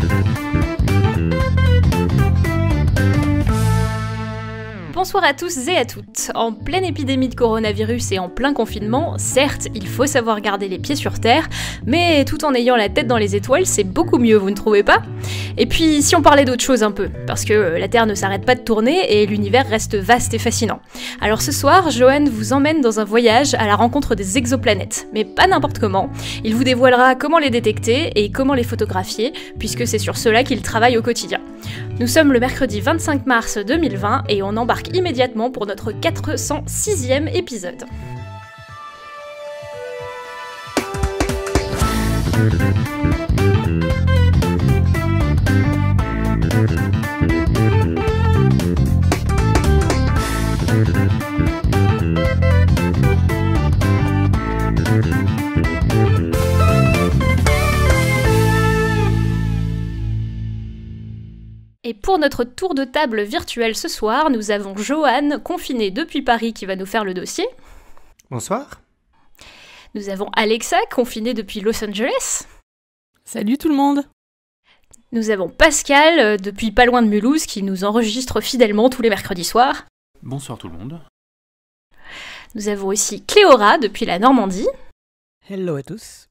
Thank you. bonsoir à tous et à toutes. En pleine épidémie de coronavirus et en plein confinement, certes, il faut savoir garder les pieds sur terre, mais tout en ayant la tête dans les étoiles, c'est beaucoup mieux, vous ne trouvez pas Et puis, si on parlait d'autre chose un peu, parce que la Terre ne s'arrête pas de tourner et l'univers reste vaste et fascinant. Alors ce soir, Johan vous emmène dans un voyage à la rencontre des exoplanètes, mais pas n'importe comment. Il vous dévoilera comment les détecter et comment les photographier, puisque c'est sur cela qu'il travaille au quotidien. Nous sommes le mercredi 25 mars 2020 et on embarque immédiatement pour notre 406e épisode. Et pour notre tour de table virtuel ce soir, nous avons Joanne confinée depuis Paris, qui va nous faire le dossier. Bonsoir. Nous avons Alexa, confinée depuis Los Angeles. Salut tout le monde. Nous avons Pascal, euh, depuis pas loin de Mulhouse, qui nous enregistre fidèlement tous les mercredis soirs. Bonsoir tout le monde. Nous avons aussi Cléora, depuis la Normandie. Hello à tous.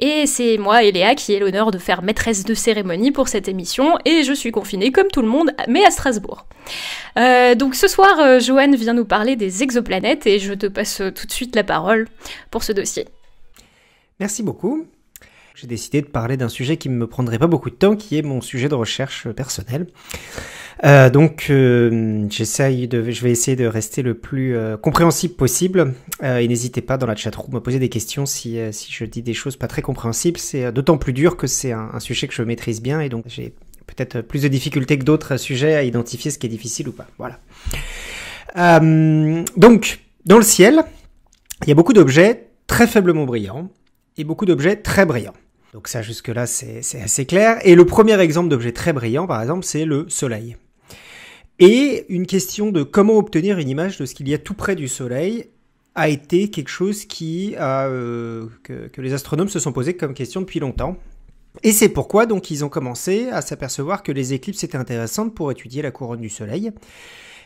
Et c'est moi, Eléa, qui ai l'honneur de faire maîtresse de cérémonie pour cette émission, et je suis confinée comme tout le monde, mais à Strasbourg. Euh, donc ce soir, euh, Joanne vient nous parler des exoplanètes, et je te passe euh, tout de suite la parole pour ce dossier. Merci beaucoup. J'ai décidé de parler d'un sujet qui ne me prendrait pas beaucoup de temps, qui est mon sujet de recherche personnelle. Euh, donc, euh, j'essaye de, je vais essayer de rester le plus euh, compréhensible possible. Euh, et n'hésitez pas dans la chat room à poser des questions si, si je dis des choses pas très compréhensibles. C'est d'autant plus dur que c'est un, sujet que je maîtrise bien et donc j'ai peut-être plus de difficultés que d'autres sujets à identifier ce qui est difficile ou pas. Voilà. donc, dans le ciel, il y a beaucoup d'objets très faiblement brillants et beaucoup d'objets très brillants. Donc ça jusque-là c'est assez clair. Et le premier exemple d'objet très brillant par exemple c'est le Soleil. Et une question de comment obtenir une image de ce qu'il y a tout près du Soleil a été quelque chose qui a, euh, que, les astronomes se sont posés comme question depuis longtemps. Et c'est pourquoi donc ils ont commencé à s'apercevoir que les éclipses étaient intéressantes pour étudier la couronne du Soleil.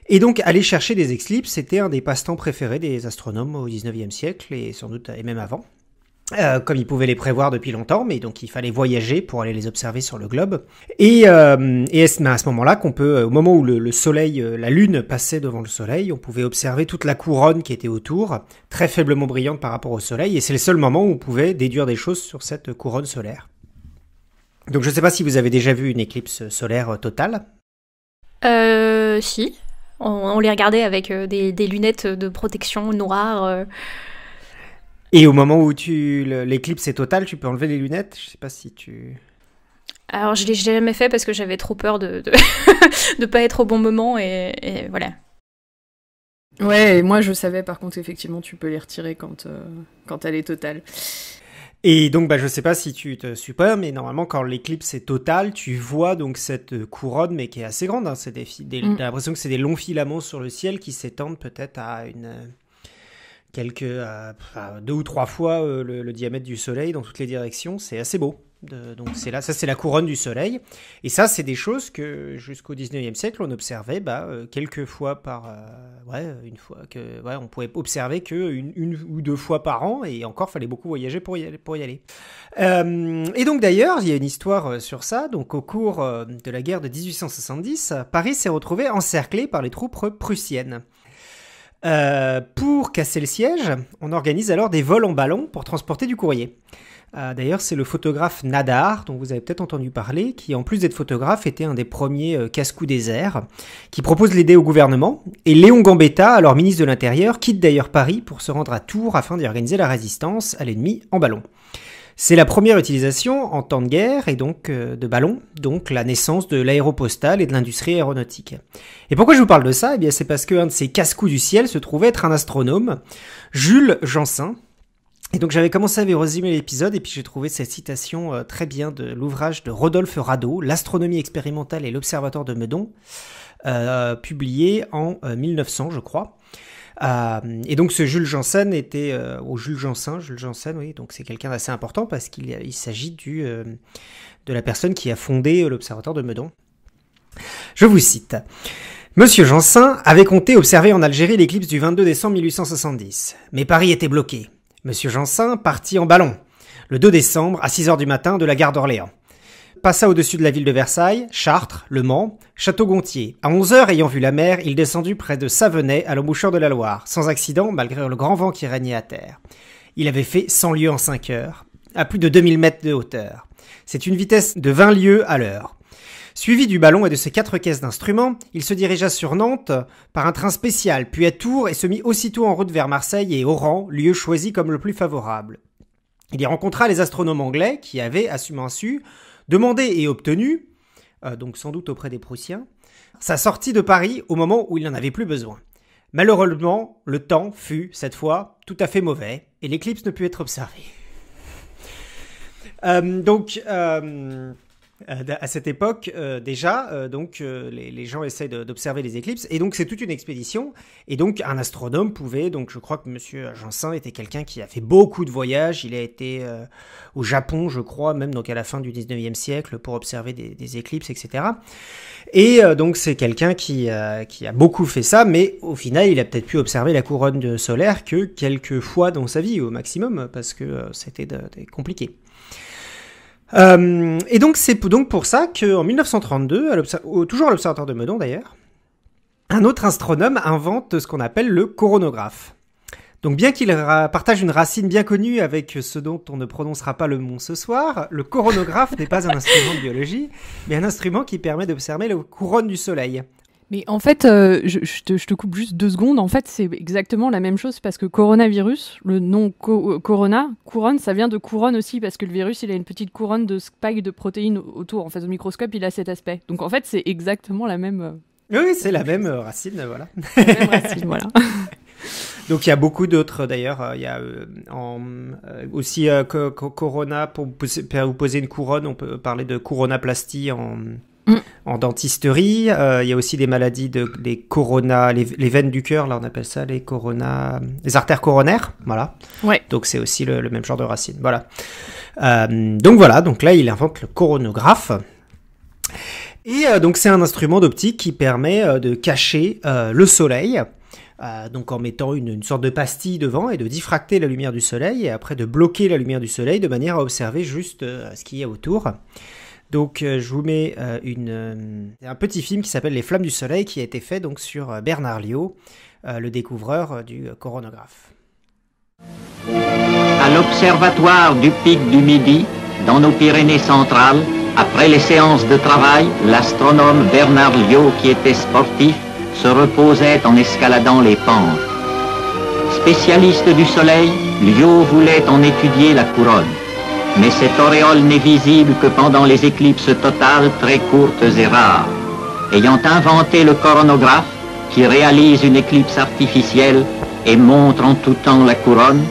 Et donc aller chercher des éclipses, c'était un des passe-temps préférés des astronomes au 19e siècle et sans doute et même avant. Euh, comme ils pouvaient les prévoir depuis longtemps, mais donc il fallait voyager pour aller les observer sur le globe. Et, euh, ben, à ce moment-là, qu'on peut, euh, au moment où le, soleil, euh, la lune passait devant le soleil, on pouvait observer toute la couronne qui était autour, très faiblement brillante par rapport au soleil, et c'est le seul moment où on pouvait déduire des choses sur cette couronne solaire. Donc je ne sais pas si vous avez déjà vu une éclipse solaire totale. Euh, si. On, les regardait avec des, lunettes de protection noires. Et au moment où tu l'éclipse est totale, tu peux enlever les lunettes. Je sais pas si tu. Alors je l'ai jamais fait parce que j'avais trop peur de de... pas être au bon moment et, voilà. Ouais, et moi je savais par contre effectivement tu peux les retirer quand euh, quand elle est totale. Et donc, bah, je sais pas si tu te suis mais normalement, quand l'éclipse est totale, tu vois donc cette couronne, mais qui est assez grande. Hein, c'est des, mm. l'impression que c'est des longs filaments sur le ciel qui s'étendent peut-être à une, quelques euh, ah, deux ou trois fois euh, le, diamètre du Soleil dans toutes les directions. C'est assez beau. donc c'est là, ça c'est la couronne du Soleil. Et ça c'est des choses que jusqu'au 19e siècle on observait bah, euh, quelques fois par ouais une fois que on pouvait observer que ou deux fois par an et encore fallait beaucoup voyager pour y aller. Pour y aller. et donc d'ailleurs il y a une histoire sur ça. Donc au cours de la guerre de 1870, Paris s'est retrouvé encerclé par les troupes prussiennes. Euh, pour casser le siège, on organise alors des vols en ballon pour transporter du courrier. Euh, d'ailleurs, c'est le photographe Nadar, dont vous avez peut-être entendu parler, qui en plus d'être photographe était un des premiers euh, casse-cou des airs, qui propose l'aider au gouvernement. Et Léon Gambetta, alors ministre de l'Intérieur, quitte d'ailleurs Paris pour se rendre à Tours afin d'y organiser la résistance à l'ennemi en ballon. C'est la première utilisation en temps de guerre et donc euh, de ballon, donc la naissance de l'aéropostale et de l'industrie aéronautique. Et pourquoi je vous parle de ça Eh bien, c'est parce qu'un de ces casse-coups du ciel se trouvait être un astronome, Jules Janssen, et donc j'avais commencé à résumer l'épisode et puis j'ai trouvé cette citation euh, très bien de l'ouvrage de Rodolphe Radeau, L'astronomie expérimentale et l'observatoire de Meudon, euh, publié en 1900 je crois. Euh, et donc ce Jules Janssen était, euh, ou Jules Janssen, Jules Janssen, oui, donc c'est quelqu'un d'assez important parce qu'il il, s'agit du, euh, de la personne qui a fondé l'Observatoire de Meudon. Je vous cite. Monsieur Janssen avait compté observer en Algérie l'éclipse du 22 décembre 1870, mais Paris était bloqué. Monsieur Janssen partit en ballon, le 2 décembre à 6 heures du matin de la gare d'Orléans passa au-dessus de la ville de Versailles, Chartres, Le Mans, Château-Gontier. À 11 heures, ayant vu la mer, il descendit près de Savenay, à l'embouchure de la Loire, sans accident, malgré le grand vent qui régnait à terre. Il avait fait 100 lieues en 5 heures, à plus de 2000 mètres de hauteur. C'est une vitesse de 20 lieues à l'heure. Suivi du ballon et de ses quatre caisses d'instruments, il se dirigea sur Nantes par un train spécial, puis à Tours et se mit aussitôt en route vers Marseille et Oran, lieu choisi comme le plus favorable. Il y rencontra les astronomes anglais qui avaient, à su demandé et obtenu, euh, donc sans doute auprès des Prussiens, sa sortie de Paris au moment où il n'en avait plus besoin. Malheureusement, le temps fut, cette fois, tout à fait mauvais, et l'éclipse ne put être observée. Euh, donc, euh, euh, à cette époque, euh, déjà, euh, donc les, gens essaient d'observer les éclipses, et donc c'est toute une expédition. Et donc un astronome pouvait, donc je crois que Monsieur Janssen était quelqu'un qui a fait beaucoup de voyages. Il a été au Japon, je crois, même donc à la fin du 19e siècle pour observer des, éclipses, etc. Et donc c'est quelqu'un qui, qui a beaucoup fait ça, mais au final, il a peut-être pu observer la couronne solaire que quelques fois dans sa vie au maximum, parce que c'était compliqué. Euh, et donc c'est donc pour ça qu'en 1932, toujours à l'Observatoire de Meudon d'ailleurs, un autre astronome invente ce qu'on appelle le coronographe. Donc bien qu'il partage une racine bien connue avec ce dont on ne prononcera pas le mot ce soir, le coronographe n'est pas un instrument de biologie, mais un instrument qui permet d'observer la couronne du Soleil. Mais en fait, euh, je, te, coupe juste deux secondes. En fait, c'est exactement la même chose parce que coronavirus, le nom euh, corona, couronne, ça vient de couronne aussi parce que le virus, il a une petite couronne de spike de protéines autour. En fait, au microscope, il a cet aspect. Donc en fait, c'est exactement la même. Euh, oui, c'est la, même racine, voilà. même racine, voilà. Donc il y a beaucoup d'autres d'ailleurs. Il y a aussi Corona pour, vous poser une couronne. On peut parler de coronaplastie en en dentisterie. Euh, il y a aussi des maladies de les corona, les, veines du cœur, là on appelle ça les corona, les artères coronaires, voilà. Donc c'est aussi le, même genre de racine, voilà. Euh, donc voilà, donc là il invente le coronographe. Et euh, donc c'est un instrument d'optique qui permet de cacher le soleil. donc en mettant une, sorte de pastille devant et de diffracter la lumière du soleil et après de bloquer la lumière du soleil de manière à observer juste ce qu'il y a autour. Donc euh, je vous mets euh, euh, un petit film qui s'appelle Les Flammes du Soleil qui a été fait donc sur Bernard Liot, le découvreur du coronographe. À l'observatoire du pic du Midi, dans nos Pyrénées centrales, après les séances de travail, l'astronome Bernard Liot, qui était sportif, se reposait en escaladant les pentes. Spécialiste du Soleil, Liot voulait en étudier la couronne mais cette auréole n'est visible que pendant les éclipses totales très courtes et rares. Ayant inventé le coronographe, qui réalise une éclipse artificielle et montre en tout temps la couronne,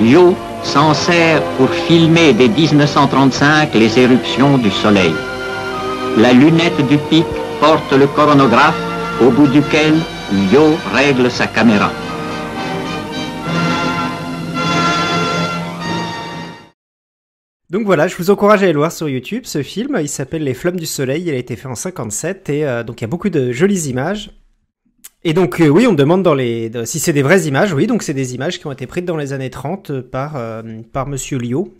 Liu s'en sert pour filmer dès 1935 les éruptions du soleil. La lunette du pic porte le coronographe au bout duquel Liu règle sa caméra. Donc voilà, je vous encourage à aller le voir sur YouTube, ce film. Il s'appelle Les Flammes du Soleil. Il a été fait en 57 et euh, donc il y a beaucoup de jolies images. Et donc euh, oui, on demande dans les, si c'est des vraies images. Oui, donc c'est des images qui ont été prises dans les années 30 euh, par, par Monsieur Lio.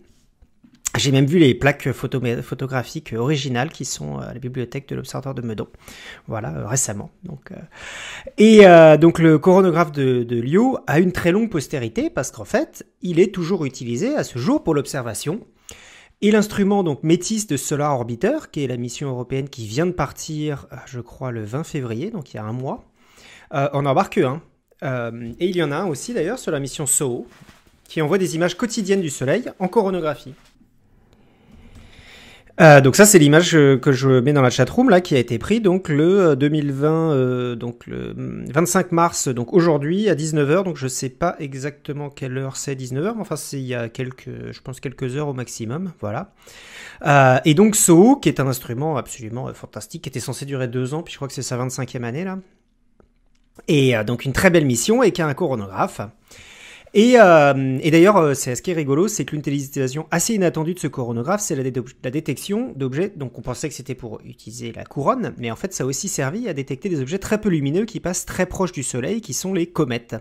J'ai même vu les plaques photographiques originales qui sont à la bibliothèque de l'Observatoire de Meudon, voilà, récemment. Donc, Et donc le coronographe de, de Lio a une très longue postérité parce qu'en fait, il est toujours utilisé à ce jour pour l'observation et l'instrument donc métis de Solar Orbiter, qui est la mission européenne qui vient de partir, euh, je crois, le 20 février, donc il y a un mois, euh, en embarque un. Euh, et il y en a un aussi d'ailleurs sur la mission SOHO, qui envoie des images quotidiennes du Soleil en coronographie. Euh, donc ça c'est l'image euh, que je mets dans la chatroom là qui a été prise donc le 2020 euh, euh, donc le 25 mm, mars donc aujourd'hui à 19h donc je sais pas exactement quelle heure c'est 19h mais enfin c'est il y a quelques je pense quelques heures au maximum voilà euh, et donc Soho qui est un instrument absolument fantastique qui était censé durer deux ans puis je crois que c'est sa 25e année là et donc une très belle mission et qui a un coronographe euh, et, d'ailleurs, euh, ce qui est rigolo, c'est que l'une assez inattendue de ce coronographe, c'est la, détection d'objets. Donc on pensait que c'était pour utiliser la couronne, mais en fait ça a aussi servi à détecter des objets très peu lumineux qui passent très proche du Soleil, qui sont les comètes.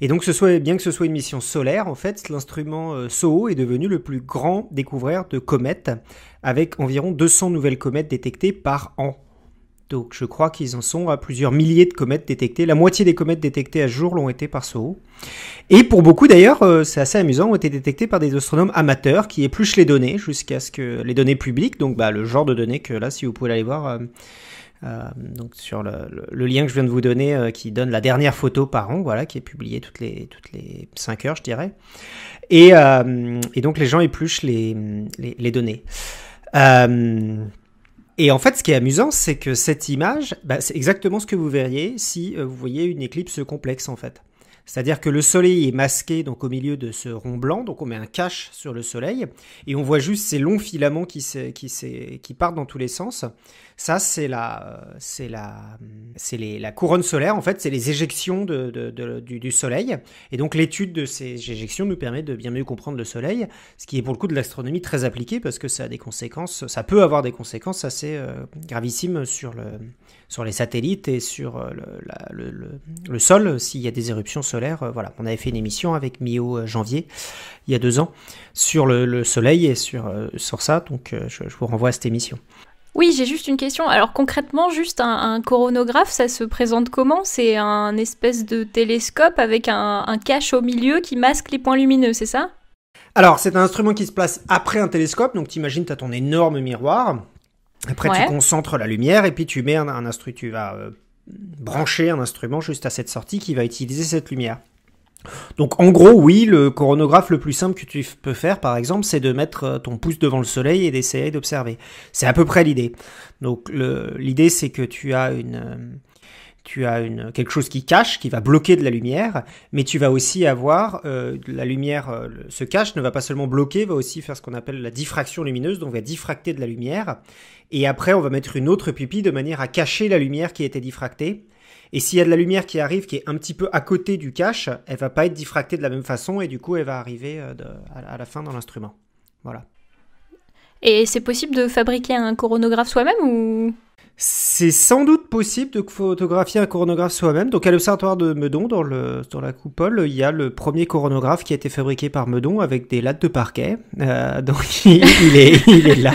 Et donc, ce bien que ce soit une mission solaire, en fait, l'instrument euh, SOHO est devenu le plus grand découvreur de comètes, avec environ 200 nouvelles comètes détectées par an. Donc je crois qu'ils en sont à plusieurs milliers de comètes détectées. La moitié des comètes détectées à jour l'ont été par SOHO. Et pour beaucoup d'ailleurs, euh, c'est assez amusant, ont été détectées par des astronomes amateurs qui épluchent les données jusqu'à ce que les données publiques, donc bah, le genre de données que là, si vous pouvez aller voir, euh, euh, donc sur le, lien que je viens de vous donner, qui donne la dernière photo par an, voilà, qui est publiée toutes les toutes les heures, je dirais. Et, donc les gens épluchent les, les, données. Et en fait, ce qui est amusant, c'est que cette image, bah, c'est exactement ce que vous verriez si euh, vous voyez une éclipse complexe, en fait. C'est-à-dire que le soleil est masqué donc au milieu de ce rond blanc, donc on met un cache sur le soleil, et on voit juste ces longs filaments qui, qui, qui partent dans tous les sens. Ça, c'est la, c'est la, couronne solaire. En fait, c'est les éjections du, soleil. Et donc, l'étude de ces éjections nous permet de bien mieux comprendre le soleil, ce qui est pour le coup de l'astronomie très appliquée parce que ça a des conséquences, ça peut avoir des conséquences assez euh, gravissimes sur les satellites et sur euh, le, sol s'il y a des éruptions solaires. Euh, voilà, on avait fait une émission avec Mio Janvier il y a deux ans sur le, soleil et sur, sur ça. Donc, je, je vous renvoie à cette émission. Oui, j'ai juste une question. Alors concrètement, juste un, coronographe, ça se présente comment C'est un espèce de télescope avec un, cache au milieu qui masque les points lumineux, c'est ça alors, c'est un instrument qui se place après un télescope, donc t'imagines, t'as ton énorme miroir, après tu concentres la lumière, et puis tu mets un, instrument, tu vas euh, brancher un instrument juste à cette sortie qui va utiliser cette lumière. Donc en gros, oui, le coronographe le plus simple que tu peux faire, par exemple, c'est de mettre euh, ton pouce devant le soleil et d'essayer d'observer. C'est à peu près l'idée. Donc l'idée, c'est que tu as une euh, tu as une, quelque chose qui cache, qui va bloquer de la lumière, mais tu vas aussi avoir euh, la lumière, se cache ne va pas seulement bloquer, va aussi faire ce qu'on appelle la diffraction lumineuse, donc va diffracter de la lumière, et après on va mettre une autre pupille de manière à cacher la lumière qui a été diffractée, et s'il y a de la lumière qui arrive, qui est un petit peu à côté du cache, elle va pas être diffractée de la même façon et du coup, elle va arriver euh, à la fin dans l'instrument. Voilà. Et c'est possible de fabriquer un coronographe soi-même ou c'est sans doute possible de photographier un coronographe soi-même. Donc à l'observatoire de Meudon, dans, la coupole, il y a le premier coronographe qui a été fabriqué par Meudon avec des lattes de parquet. Euh, donc il, est, il, est, là.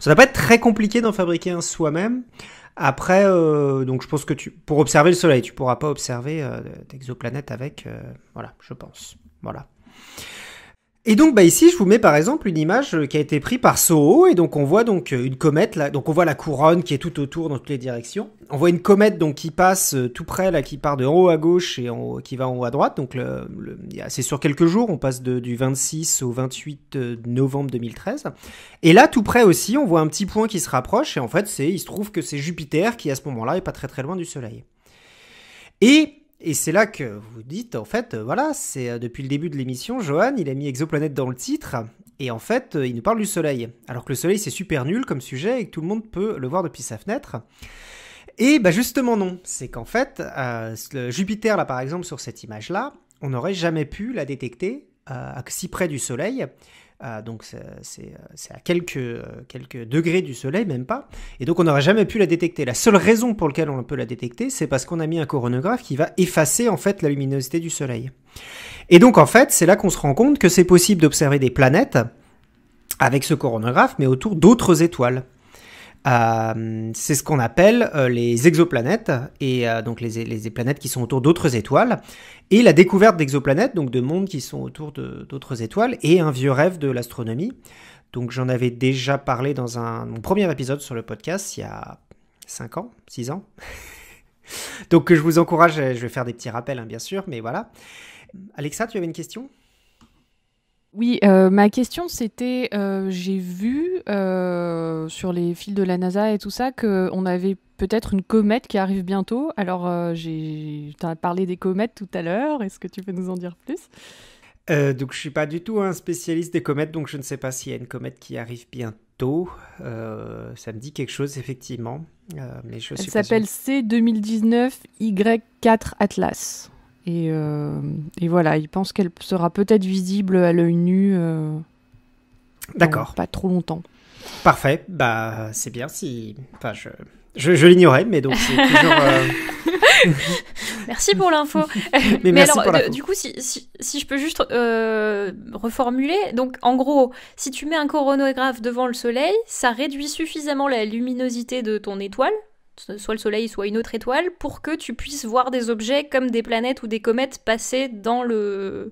Ça va pas être très compliqué d'en fabriquer un soi-même. Après, euh, donc je pense que tu, pour observer le Soleil, tu pourras pas observer euh, d'exoplanètes avec, euh, voilà, je pense. Voilà. Et donc bah ici je vous mets par exemple une image euh, qui a été prise par Soho et donc on voit donc euh, une comète là donc on voit la couronne qui est tout autour dans toutes les directions. On voit une comète donc qui passe euh, tout près là qui part de haut à gauche et qui va en haut à droite donc le, c'est sur quelques jours on passe du 26 au 28 novembre 2013 et là tout près aussi on voit un petit point qui se rapproche et en fait c'est il se trouve que c'est Jupiter qui à ce moment-là est pas très très loin du Soleil. Et et c'est là que vous dites, en fait, euh, voilà, c'est euh, depuis le début de l'émission, Johan, il a mis exoplanète dans le titre, et en fait, euh, il nous parle du Soleil. Alors que le Soleil, c'est super nul comme sujet, et que tout le monde peut le voir depuis sa fenêtre. Et bah justement non, c'est qu'en fait, Jupiter, là par exemple, sur cette image-là, on n'aurait jamais pu la détecter si près du Soleil, euh, donc c'est à euh, quelques, degrés du Soleil, même pas. Et donc on n'aurait jamais pu la détecter. La seule raison pour laquelle on peut la détecter, c'est parce qu'on a mis un coronographe qui va effacer en fait la luminosité du Soleil. Et donc en fait, c'est là qu'on se rend compte que c'est possible d'observer des planètes avec ce coronographe, mais autour d'autres étoiles. Euh, c'est ce qu'on appelle euh, les exoplanètes, et euh, donc les, planètes qui sont autour d'autres étoiles. Et la découverte d'exoplanètes, donc de mondes qui sont autour d'autres étoiles, et un vieux rêve de l'astronomie. Donc j'en avais déjà parlé dans un, mon premier épisode sur le podcast il y a 5 ans, 6 ans. donc je vous encourage, je vais faire des petits rappels hein, bien sûr, mais voilà. Alexa, tu avais une question oui, euh, ma question c'était, euh, j'ai vu euh, sur les fils de la NASA et tout ça qu'on avait peut-être une comète qui arrive bientôt. Alors, j'ai parlé des comètes tout à l'heure, est-ce que tu peux nous en dire plus donc je suis pas du tout un spécialiste des comètes, donc je ne sais pas s'il y a une comète qui arrive bientôt. ça me dit quelque chose effectivement, mais je Elle s'appelle C2019 Y4 Atlas. Euh, et, voilà, il pense qu'elle sera peut-être visible à l'œil nu. Euh, D'accord. Pas trop longtemps. Parfait. Bah, c'est bien si. Enfin, je, je, l'ignorais, mais donc c'est toujours. Euh, merci pour l'info. mais, merci alors, du coup, si, si, si, je peux juste reformuler. Donc, en gros, si tu mets un coronographe devant le soleil, ça réduit suffisamment la luminosité de ton étoile soit le Soleil, soit une autre étoile, pour que tu puisses voir des objets comme des planètes ou des comètes passer dans le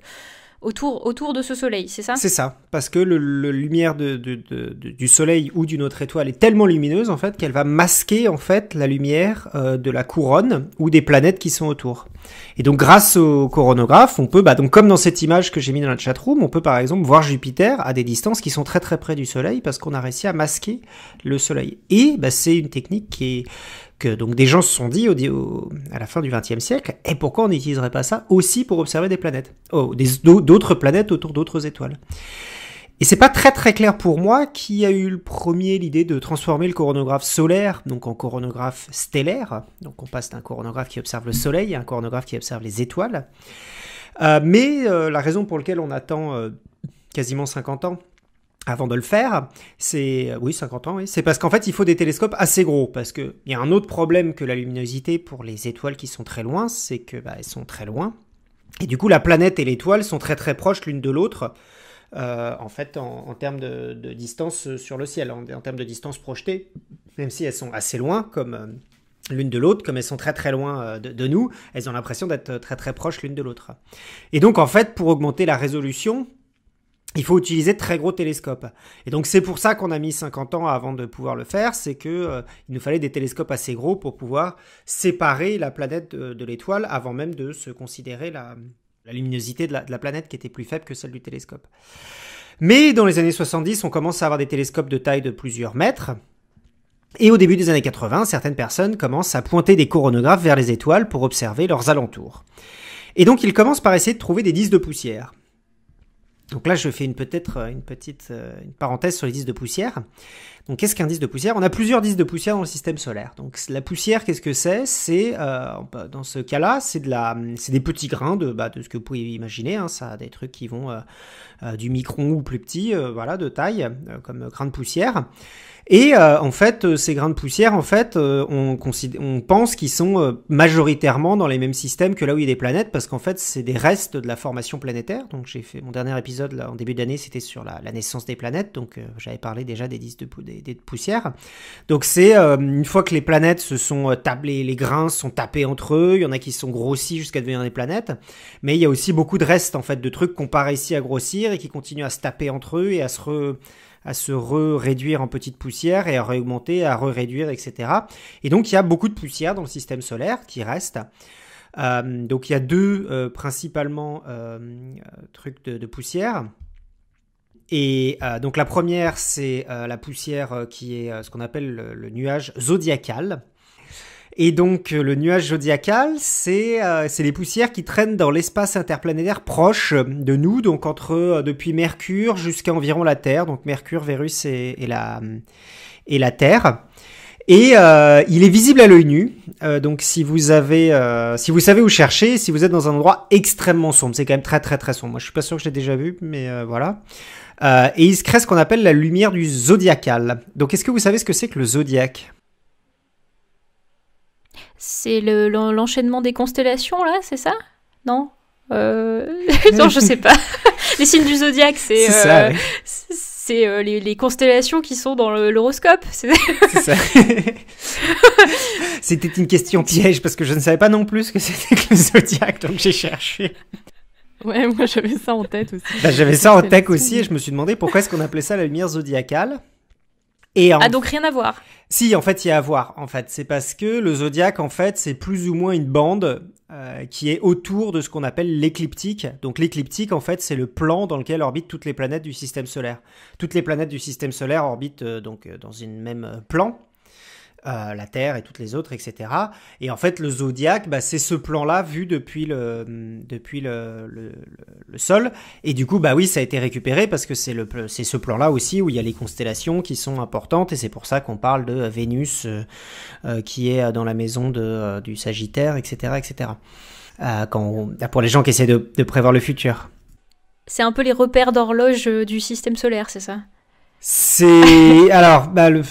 autour, autour de ce soleil, c'est ça C'est ça, parce que le, lumière de, du soleil ou d'une autre étoile est tellement lumineuse en fait qu'elle va masquer en fait la lumière euh, de la couronne ou des planètes qui sont autour. Et donc grâce au coronographe, on peut, bah, donc comme dans cette image que j'ai mis dans la chatroom, on peut par exemple voir Jupiter à des distances qui sont très très près du soleil parce qu'on a réussi à masquer le soleil. Et bah, c'est une technique qui est donc des gens se sont dit à la fin du XXe siècle, et eh, pourquoi on n'utiliserait pas ça aussi pour observer des planètes, oh, d'autres planètes autour d'autres étoiles. Et c'est pas très très clair pour moi qui a eu le premier l'idée de transformer le coronographe solaire donc en coronographe stellaire. Donc on passe d'un coronographe qui observe le Soleil à un coronographe qui observe les étoiles. Euh, mais euh, la raison pour laquelle on attend euh, quasiment 50 ans avant de le faire, c'est oui 50 ans, oui. c'est parce qu'en fait il faut des télescopes assez gros parce que il y a un autre problème que la luminosité pour les étoiles qui sont très loin, c'est que bah, elles sont très loin et du coup la planète et l'étoile sont très très proches l'une de l'autre euh, en fait en, en termes de, de, distance euh, sur le ciel, en, termes de distance projetée, même si elles sont assez loin comme euh, l'une de l'autre, comme elles sont très très loin euh, de, de nous, elles ont l'impression d'être très très proches l'une de l'autre. Et donc en fait, pour augmenter la résolution, il faut utiliser de très gros télescopes. Et donc c'est pour ça qu'on a mis 50 ans avant de pouvoir le faire, c'est que euh, il nous fallait des télescopes assez gros pour pouvoir séparer la planète de, l'étoile avant même de se considérer la, luminosité de la, de la, planète qui était plus faible que celle du télescope. Mais dans les années 70, on commence à avoir des télescopes de taille de plusieurs mètres. Et au début des années 80, certaines personnes commencent à pointer des coronographes vers les étoiles pour observer leurs alentours. Et donc ils commencent par essayer de trouver des disques de poussière. Donc là, je fais une peut-être euh, une petite euh, parenthèse sur les disques de poussière. Donc qu'est-ce qu'un disque de poussière On a plusieurs disques de poussière dans le système solaire. Donc la poussière, qu'est-ce que c'est C'est euh, bah, dans ce cas-là, c'est de la, des petits grains de, bah, de ce que vous pouvez imaginer. Hein. ça, des trucs qui vont euh, euh, du micron ou plus petit, voilà, de taille, comme grains de poussière. Et en fait, ces grains de poussière, en fait, on, pense qu'ils sont majoritairement dans les mêmes systèmes que là où il y a des planètes, parce qu'en fait, c'est des restes de la formation planétaire. Donc j'ai fait mon dernier épisode là, en début d'année, c'était sur la, naissance des planètes. Donc j'avais parlé déjà des disques de poussière des, poussière poussières. Donc c'est euh, une fois que les planètes se sont euh, tablées, les grains sont tapés entre eux, il y en a qui se sont grossis jusqu'à devenir des planètes, mais il y a aussi beaucoup de restes en fait de trucs qu'on pas ici à grossir et qui continuent à se taper entre eux et à se à se réduire en petites poussières et à augmenter, à re-réduire, etc. Et donc il y a beaucoup de poussière dans le système solaire qui reste. Euh, donc il y a deux principalement trucs de, de poussière. Et euh, donc la première, c'est euh, la poussière euh, qui est euh, ce qu'on appelle le, nuage zodiacal. Et donc euh, le nuage zodiacal, c'est c'est les poussières qui traînent dans l'espace interplanétaire proche de nous, donc entre depuis Mercure jusqu'à environ la Terre, donc Mercure, Vérus et, et la et la Terre. Et euh, il est visible à l'œil nu. Euh, donc si vous avez, euh, si vous savez où chercher, si vous êtes dans un endroit extrêmement sombre, c'est quand même très très très sombre. Moi, je suis pas sûr que je l'ai déjà vu, mais voilà. Euh, et il se crée ce qu'on appelle la lumière du zodiacal. Donc est-ce que vous savez ce que c'est que le zodiaque C'est l'enchaînement des constellations, là, c'est ça Non euh, Non, je sais pas. les signes du zodiaque, euh, c'est euh, les, les, constellations qui sont dans l'horoscope. C'est C'était une question piège parce que je ne savais pas non plus ce que c'était que le zodiaque, donc j'ai cherché. Ouais, moi j'avais ça en tête aussi. Bah, j'avais ça en tête aussi et je me suis demandé pourquoi est-ce qu'on appelait ça la lumière zodiacale. Et Ah donc rien à voir. Si, en fait, il y a à voir. En fait, c'est parce que le zodiaque, en fait, c'est plus ou moins une bande euh, qui est autour de ce qu'on appelle l'écliptique. Donc l'écliptique, en fait, c'est le plan dans lequel orbitent toutes les planètes du système solaire. Toutes les planètes du système solaire orbitent euh, donc euh, dans une même plan. Euh, la Terre et toutes les autres, etc. Et en fait, le zodiaque, bah, c'est ce plan-là vu depuis le mm, depuis le, sol. Et du coup, bah oui, ça a été récupéré parce que c'est le ce plan-là aussi où il y a les constellations qui sont importantes et c'est pour ça qu'on parle de Vénus euh, euh, qui est dans la maison de, du Sagittaire, etc., etc. quand ah, pour les gens qui essaient de, prévoir le futur. C'est un peu les repères d'horloge du système solaire, c'est ça C'est alors bah, le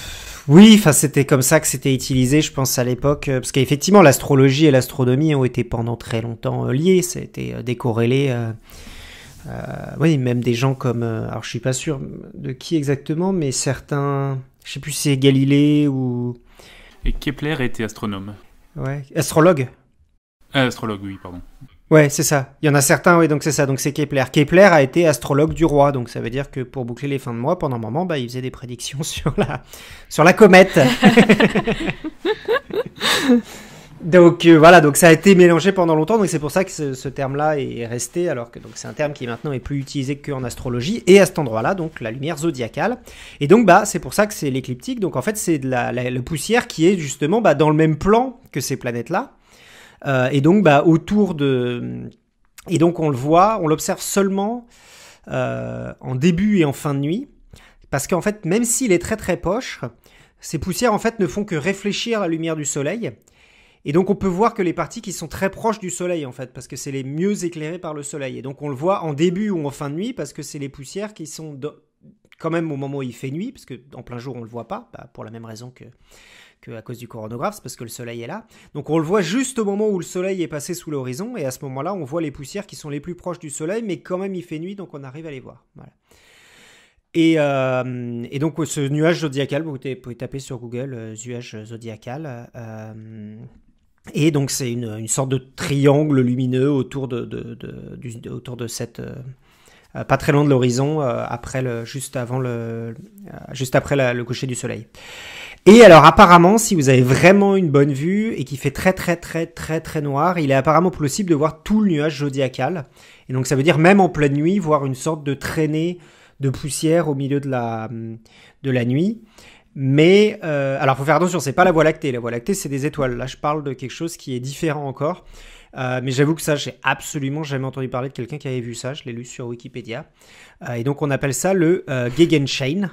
oui, enfin c'était comme ça que c'était utilisé, je pense à l'époque, euh, parce qu'effectivement l'astrologie et l'astronomie ont été pendant très longtemps euh, liés, ça a été euh, décorrélé. oui, même des gens comme, alors je suis pas sûr de qui exactement, mais certains, je sais plus si c'est Galilée ou. Et Kepler était astronome. Ouais, astrologue. astrologue, oui, pardon. Ouais, c'est ça. Il y en a certains, oui, donc c'est ça. Donc c'est Kepler. Kepler a été astrologue du roi, donc ça veut dire que pour boucler les fins de mois, pendant un moment, bah, il faisait des prédictions sur la, sur la comète. donc euh, voilà, donc ça a été mélangé pendant longtemps, donc c'est pour ça que ce, terme-là est resté, alors que donc c'est un terme qui maintenant est plus utilisé qu'en astrologie et à cet endroit-là, donc la lumière zodiacale. Et donc bah c'est pour ça que c'est l'écliptique. Donc en fait c'est de la, poussière qui est justement bah, dans le même plan que ces planètes-là. Euh, et donc, bah, autour de. Et donc, on le voit, on l'observe seulement euh, en début et en fin de nuit. Parce qu'en fait, même s'il est très très poche, ces poussières en fait ne font que réfléchir la lumière du soleil. Et donc on peut voir que les parties qui sont très proches du soleil en fait, parce que c'est les mieux éclairées par le soleil. Et donc on le voit en début ou en fin de nuit, parce que c'est les poussières qui sont quand même au moment où il fait nuit, parce que en plein jour on ne le voit pas, bah, pour la même raison que à cause du coronographe, c'est parce que le soleil est là. Donc on le voit juste au moment où le soleil est passé sous l'horizon, et à ce moment-là, on voit les poussières qui sont les plus proches du soleil, mais quand même il fait nuit, donc on arrive à les voir. Voilà. Et, euh, donc ce nuage zodiacal, vous pouvez taper sur Google euh, nuage zodiacal. Euh, et donc c'est une, sorte de triangle lumineux autour de, autour de cette, euh, pas très loin de l'horizon, euh, après le, juste avant le, euh, juste après le coucher du soleil. Et alors apparemment, si vous avez vraiment une bonne vue et qu'il fait très très très très très noir, il est apparemment possible de voir tout le nuage zodiacal. Et donc ça veut dire même en pleine nuit voir une sorte de traînée de poussière au milieu de la de la nuit. Mais euh, alors faut faire attention, c'est pas la Voie lactée. La Voie lactée c'est des étoiles. Là je parle de quelque chose qui est différent encore. Euh, mais j'avoue que ça, j'ai absolument jamais entendu parler de quelqu'un qui avait vu ça. Je l'ai lu sur Wikipédia. Euh, et donc, on appelle ça le euh, Gegenschein,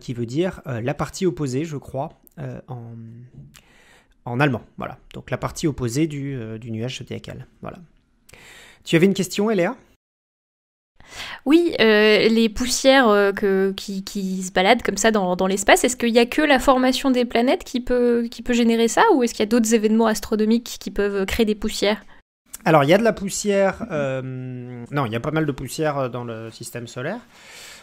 qui veut dire la partie opposée, je crois, en, allemand. Voilà. Donc, la partie opposée du, nuage zodiacal. Voilà. Tu avais une question, Eléa oui, euh, les poussières euh, qui, se baladent comme ça dans, l'espace, est-ce qu'il n'y a que la formation des planètes qui peut, générer ça ou est-ce qu'il y a d'autres événements astronomiques qui peuvent euh, créer des poussières Alors, il y a de la poussière. non, il y a pas mal de poussière dans le système solaire.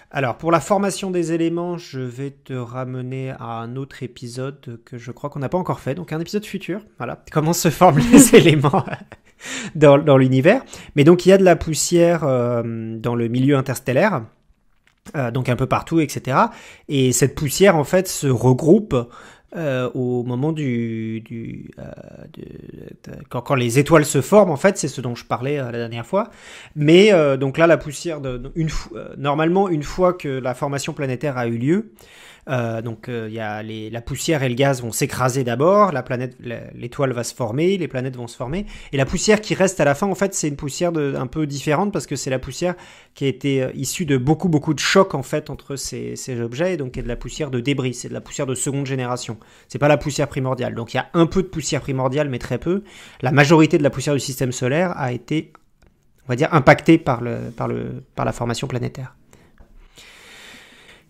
Alors, pour la formation des éléments, je vais te ramener à un autre épisode que je crois qu'on n'a pas encore fait, donc un épisode futur. Voilà, comment se forment les éléments dans, l'univers. Mais donc il y a de la poussière euh, dans le milieu interstellaire, euh, donc un peu partout, etc. Et cette poussière en fait se regroupe. Euh, au moment du, quand, les étoiles se forment en fait c'est ce dont je parlais la dernière fois mais donc là la poussière de, une, normalement une fois que la formation planétaire a eu lieu euh, donc il euh, la poussière et le gaz vont s'écraser d'abord, l'étoile va se former, les planètes vont se former, et la poussière qui reste à la fin, en fait, c'est une poussière un peu différente parce que c'est la poussière qui a été euh, issue de beaucoup beaucoup de chocs en fait entre ces, objets, et donc il de la poussière de débris, c'est de la poussière de seconde génération. C'est pas la poussière primordiale. Donc il y a un peu de poussière primordiale, mais très peu. La majorité de la poussière du système solaire a été, on va dire, impactée par la formation planétaire.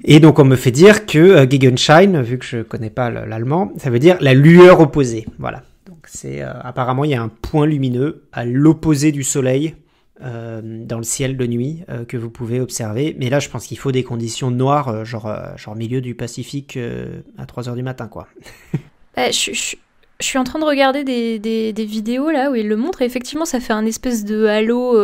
Et donc on me fait dire que euh, Gegenschein, vu que je connais pas l'allemand, ça veut dire la lueur opposée. Voilà. Donc c'est euh, apparemment il y a un point lumineux à l'opposé du soleil euh, dans le ciel de nuit que vous pouvez observer. Mais là je pense qu'il faut des conditions noires, genre genre milieu du Pacifique à 3 heures du matin quoi. Bah, je, suis en train de regarder des, vidéos là où il le montre et effectivement ça fait un espèce de halo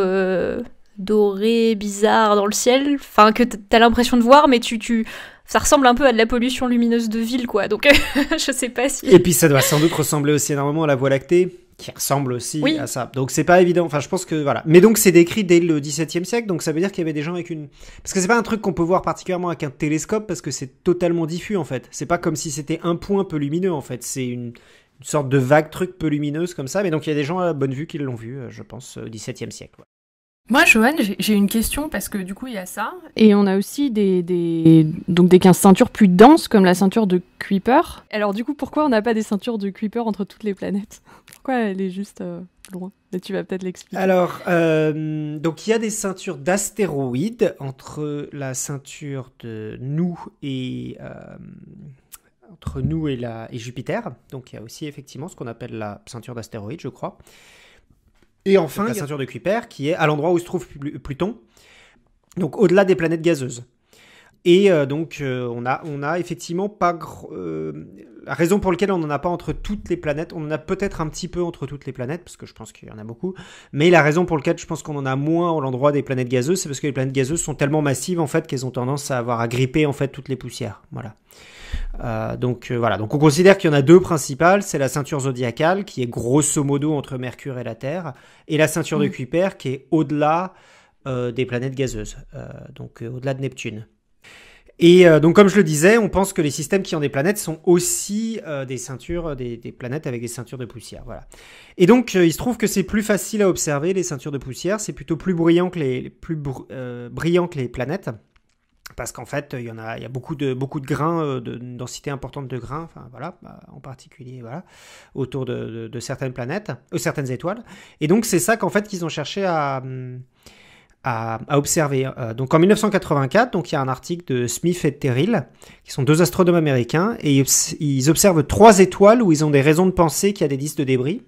doré, bizarre dans le ciel, enfin que t'as l'impression de voir, mais tu, tu, ça ressemble un peu à de la pollution lumineuse de ville, quoi. Donc je sais pas si. Et puis ça doit sans doute ressembler aussi énormément à la Voie lactée, qui ressemble aussi à ça. Donc c'est pas évident. Enfin, je pense que voilà. Mais donc c'est décrit dès le XVIIe siècle, donc ça veut dire qu'il y avait des gens avec une. Parce que c'est pas un truc qu'on peut voir particulièrement avec un télescope, parce que c'est totalement diffus en fait. C'est pas comme si c'était un point peu lumineux en fait. C'est une sorte de vague truc peu lumineuse comme ça. Mais donc il y a des gens à bonne vue qui l'ont vu, euh, je pense, au euh, XVIIe siècle. Moi, Joanne, j'ai une question parce que du coup, il y a ça. Et on a aussi des, donc des 15 ceintures plus denses comme la ceinture de Kuiper. Alors, du coup, pourquoi on n'a pas des ceintures de Kuiper entre toutes les planètes Pourquoi elle est juste euh, loin Mais tu vas peut-être l'expliquer. Alors, euh, donc il y a des ceintures d'astéroïdes entre la ceinture de nous et. Euh, entre nous et, et Jupiter. Donc il y a aussi effectivement ce qu'on appelle la ceinture d'astéroïdes, je crois. Et enfin, la ceinture de Kuiper qui est à l'endroit où se trouve Pluton, donc au-delà des planètes gazeuses. Et euh, donc, euh, on, a, on a effectivement pas. Euh, la raison pour laquelle on n'en a pas entre toutes les planètes, on en a peut-être un petit peu entre toutes les planètes, parce que je pense qu'il y en a beaucoup, mais la raison pour laquelle je pense qu'on en a moins à l'endroit des planètes gazeuses, c'est parce que les planètes gazeuses sont tellement massives, en fait, qu'elles ont tendance à avoir à gripper, en fait, toutes les poussières. Voilà. donc voilà, donc on considère qu'il y en a deux principales, c'est la ceinture zodiacale qui est grosso modo entre Mercure et la Terre, et la ceinture de mm. Kuiper qui est au-delà des planètes gazeuses, donc au-delà de Neptune. Et euh, donc, comme je le disais, on pense que les systèmes qui ont des planètes sont aussi euh, des ceintures, euh, des, planètes avec des ceintures de poussière. Voilà. Et donc, il se trouve que c'est plus facile à observer les ceintures de poussière. C'est plutôt plus brillant que les, plus brillant que les planètes. Parce qu'en fait, il y en a, il y a beaucoup de beaucoup de grains, de, une densité importante de grains, enfin voilà, bah, en particulier voilà, autour de, certaines planètes, certaines étoiles. Et donc c'est ça qu'en fait qu'ils ont cherché à hum, à, observer. Euh, donc en 1984, donc il y a un article de Smith et Terrell, qui sont deux astronomes américains, et ils, observent trois étoiles où ils ont des raisons de penser qu'il y a des disques de débris.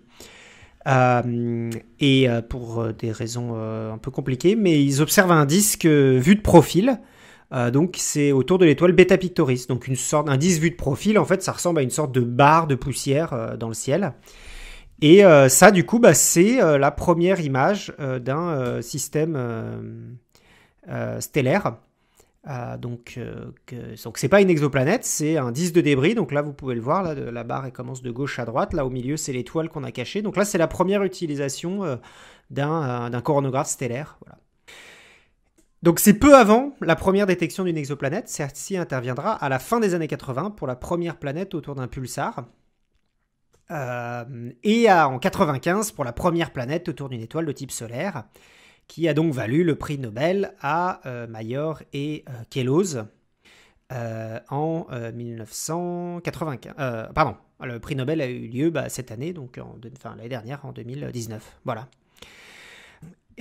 Euh, et euh, pour des raisons un peu compliquées, mais ils observent un disque vu de profil. donc c'est autour de l'étoile Beta Pictoris, donc une sorte, un disque vu de profil. En fait, ça ressemble à une sorte de barre de poussière dans le ciel. Et euh, ça, du coup, bah, c'est euh, la première image euh, d'un système stellaire. donc, c'est pas une exoplanète, c'est un disque de débris. Donc là, vous pouvez le voir, la barre elle commence de gauche à droite. Là, au milieu, c'est l'étoile qu'on a cachée. Donc là, c'est la première utilisation d'un coronographe stellaire. Donc c'est peu avant la première détection d'une exoplanète. Celle-ci interviendra à la fin des années 80 pour la première planète autour d'un pulsar. Euh, et en 95 pour la première planète autour d'une étoile de type solaire, qui a donc valu le prix Nobel à euh, Major et euh, euh en 1995. pardon, le prix Nobel a eu lieu bah, cette année, donc l'année dernière, en 2019. Voilà.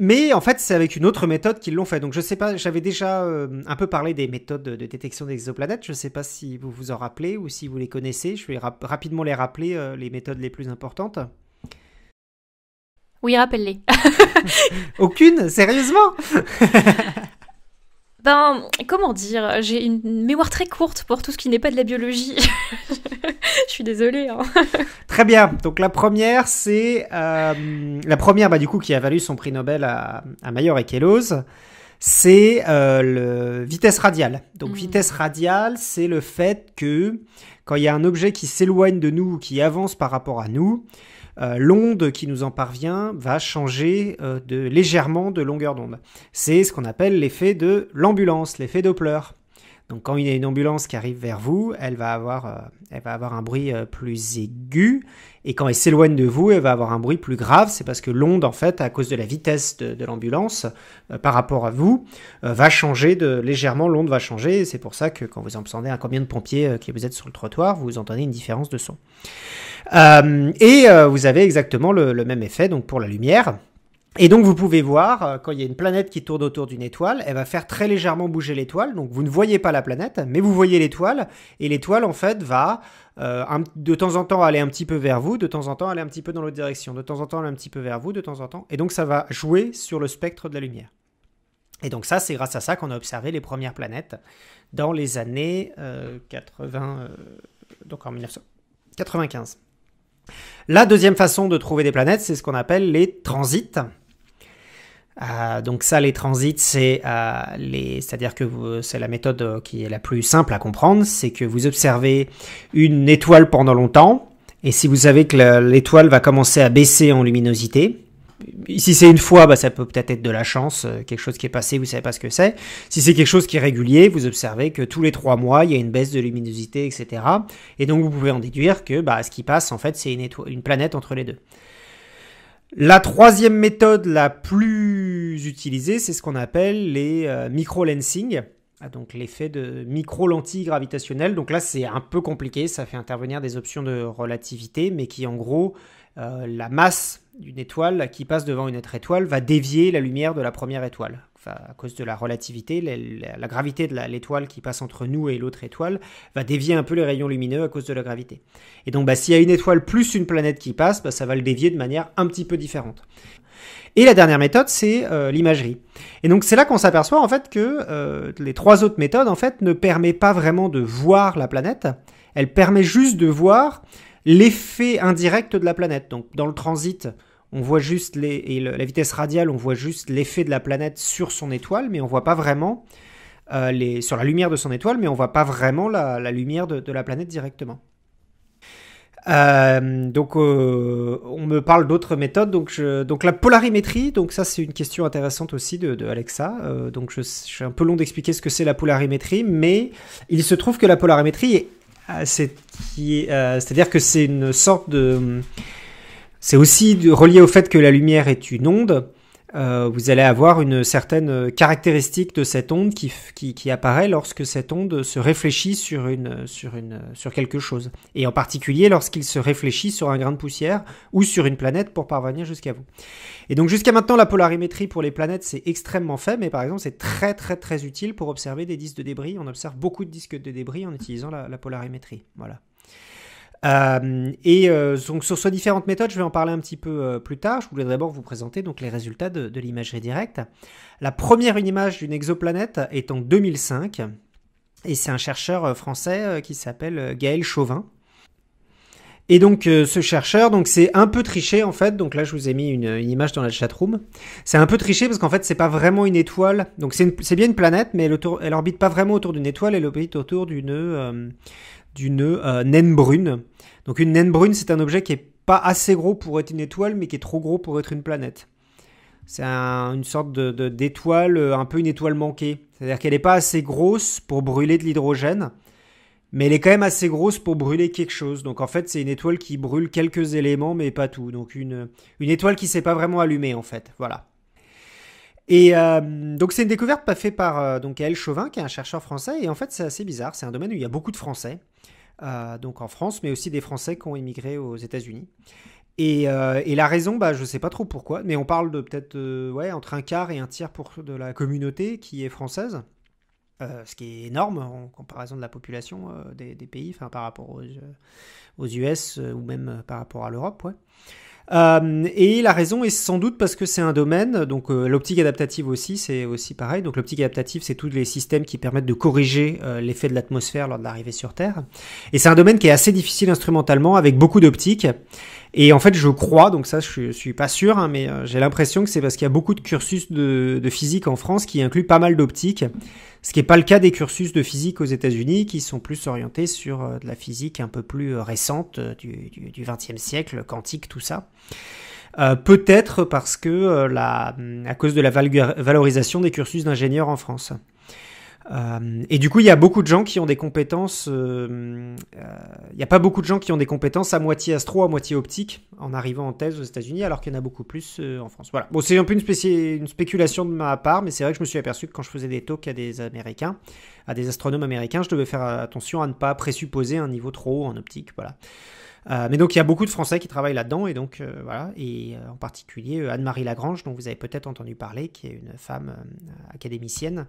Mais en fait, c'est avec une autre méthode qu'ils l'ont fait. Donc je sais pas, j'avais déjà euh, un peu parlé des méthodes de, détection d'exoplanètes. exoplanètes. Je sais pas si vous vous en rappelez ou si vous les connaissez. Je vais rapidement les rappeler, euh, les méthodes les plus importantes. Oui, rappelle-les. Aucune Sérieusement Ben, comment dire, j'ai une mémoire très courte pour tout ce qui n'est pas de la biologie. Je suis désolée. Hein. très bien. Donc la première, c'est euh, la première, bah, du coup, qui a valu son prix Nobel à, à Mayor et Kellos, c'est euh, le vitesse radiale. Donc mm. vitesse radiale, c'est le fait que quand il y a un objet qui s'éloigne de nous ou qui avance par rapport à nous, euh, l'onde qui nous en parvient va changer euh, de, légèrement de longueur d'onde. C'est ce qu'on appelle l'effet de l'ambulance, l'effet Doppler. Donc quand il y a une ambulance qui arrive vers vous, elle va avoir, euh, elle va avoir un bruit euh, plus aigu. Et quand elle s'éloigne de vous, elle va avoir un bruit plus grave. C'est parce que l'onde, en fait, à cause de la vitesse de, l'ambulance euh, par rapport à vous, va changer de légèrement. L'onde va changer. C'est pour ça que quand vous entendez à combien de pompiers qui vous êtes sur le trottoir, vous entendez une différence de son. et vous avez exactement le, le même effet donc pour la lumière. Et donc vous pouvez voir, euh, quand il y a une planète qui tourne autour d'une étoile, elle va faire très légèrement bouger l'étoile, donc vous ne voyez pas la planète, mais vous voyez l'étoile, et l'étoile en fait va euh, de temps en temps aller un petit peu vers vous, de temps en temps aller un petit peu dans l'autre direction, de temps en temps aller un petit peu vers vous, de temps en temps, et donc ça va jouer sur le spectre de la lumière. Et donc ça, c'est grâce à ça qu'on a observé les premières planètes dans les années euh, 80, euh, donc en 1995. La deuxième façon de trouver des planètes, c'est ce qu'on appelle les transits. Euh, donc ça, les transits, c'est euh, c'est-à-dire que c'est la méthode euh, qui est la plus simple à comprendre, c'est que vous observez une étoile pendant longtemps, et si vous savez que l'étoile va commencer à baisser en luminosité, si c'est une fois, bah, ça peut peut-être être de la chance, quelque chose qui est passé, vous savez pas ce que c'est. Si c'est quelque chose qui est régulier, vous observez que tous les trois mois, il y a une baisse de luminosité, etc. Et donc vous pouvez en déduire que bah, ce qui passe, en fait, c'est une planète entre les deux. La troisième méthode la plus utilisée, c'est ce qu'on appelle les euh, microlensing, micro-lensing, ah, donc l'effet de micro lentille gravitationnelle. Donc là, c'est un peu compliqué, ça fait intervenir des options de relativité, mais qui en gros, euh, la masse d'une étoile qui passe devant une autre étoile va dévier la lumière de la première étoile à cause de la relativité, la, gravité de l'étoile qui passe entre nous et l'autre étoile va dévier un peu les rayons lumineux à cause de la gravité. Et donc bah, s'il y a une étoile plus une planète qui passe, bah, ça va le dévier de manière un petit peu différente. Et la dernière méthode, c'est euh, l'imagerie. Et donc c'est là qu'on s'aperçoit en fait que euh, les trois autres méthodes en fait ne permettent pas vraiment de voir la planète. Elle permet juste de voir l'effet indirect de la planète. Donc dans le transit, on voit juste la vitesse radiale, on voit juste l'effet de la planète sur son étoile, mais on voit pas vraiment euh, sur la lumière de son étoile, mais on voit pas vraiment la, lumière de, la planète directement. Euh, donc euh, on me parle d'autres méthodes, donc, la polarimétrie, donc ça c'est une question intéressante aussi de, Alexa, donc je, je, suis un peu long d'expliquer ce que c'est la polarimétrie, mais il se trouve que la polarimétrie, c'est-à-dire que c'est une sorte de c'est aussi relié au fait que la lumière est une onde. Euh, vous allez avoir une certaine euh, caractéristique de cette onde qui, apparaît lorsque cette onde se réfléchit sur, une, sur, une, sur quelque chose. Et en particulier lorsqu'il se réfléchit sur un grain de poussière ou sur une planète pour parvenir jusqu'à vous. Et donc jusqu'à maintenant, la polarimétrie pour les planètes, c'est extrêmement faible, mais par exemple, c'est très très très utile pour observer des disques de débris. On observe beaucoup de disques de débris en utilisant la polarimétrie. Voilà. Euh, et euh, donc sur ces différentes méthodes, je vais en parler un petit peu euh, plus tard. Je voulais d'abord vous présenter donc les résultats de, l'imagerie directe. La première image d'une exoplanète est en 2005 et c'est un chercheur français qui s'appelle Gaël Chauvin. Et donc ce chercheur, donc c'est un peu triché en fait. Donc là je vous ai mis une, image dans la chatroom. C'est un peu triché parce qu'en fait c'est pas vraiment une étoile. Donc c'est bien une planète, mais elle, orbite pas vraiment autour d'une étoile. Elle orbite autour d'une d'une naine brune. Donc une naine brune, c'est un objet qui est pas assez gros pour être une étoile, mais qui est trop gros pour être une planète. C'est une sorte d'étoile, euh, un peu une étoile manquée. C'est-à-dire qu'elle n'est pas assez grosse pour brûler de l'hydrogène, mais elle est quand même assez grosse pour brûler quelque chose. Donc en fait, c'est une étoile qui brûle quelques éléments, mais pas tout. Donc une, une étoile qui ne s'est pas vraiment allumée, en fait. Voilà. Et euh, donc c'est une découverte pas faite par euh, donc Chauvin, qui est un chercheur français, et en fait c'est assez bizarre, c'est un domaine où il y a beaucoup de Français. Euh, donc en France, mais aussi des Français qui ont émigré aux États-Unis. Et, euh, la raison, bah, je ne sais pas trop pourquoi, mais on parle de peut-être euh, ouais, entre un quart et un tiers pour, de la communauté qui est française, ce qui est énorme en comparaison de la population des, pays, par rapport aux, US ou même par rapport à l'Europe. Euh, et la raison est sans doute parce que c'est un domaine, donc euh, l'optique adaptative aussi, c'est aussi pareil. Donc l'optique adaptative, c'est tous les systèmes qui permettent de corriger euh, l'effet de l'atmosphère lors de l'arrivée sur Terre. Et c'est un domaine qui est assez difficile instrumentalement, avec beaucoup d'optiques. Et en fait, je crois, donc ça, je, suis pas sûr, hein, mais euh, j'ai l'impression que c'est parce qu'il y a beaucoup de cursus de, physique en France qui incluent pas mal d'optique, ce qui n'est pas le cas des cursus de physique aux États-Unis, qui sont plus orientés sur euh, de la physique un peu plus euh, récente, du, XXe 20 siècle, quantique, tout ça. peut-être parce que la, à cause de la valorisation des cursus d'ingénieurs en France. Euh, et du coup, il y a beaucoup de gens qui ont des compétences. Euh, euh, il n'y a pas beaucoup de gens qui ont des compétences à moitié astro, à moitié optique, en arrivant en thèse aux États-Unis, alors qu'il y en a beaucoup plus en France. Voilà. Bon, c'est un peu une, une, spéculation de ma part, mais c'est vrai que je me suis aperçu que quand je faisais des talks à des Américains, à des astronomes américains, je devais faire attention à ne pas présupposer un niveau trop haut en optique. Voilà. Euh, mais donc il y a beaucoup de Français qui travaillent là-dedans et donc euh, voilà et euh, en particulier Anne-Marie Lagrange dont vous avez peut-être entendu parler qui est une femme académicienne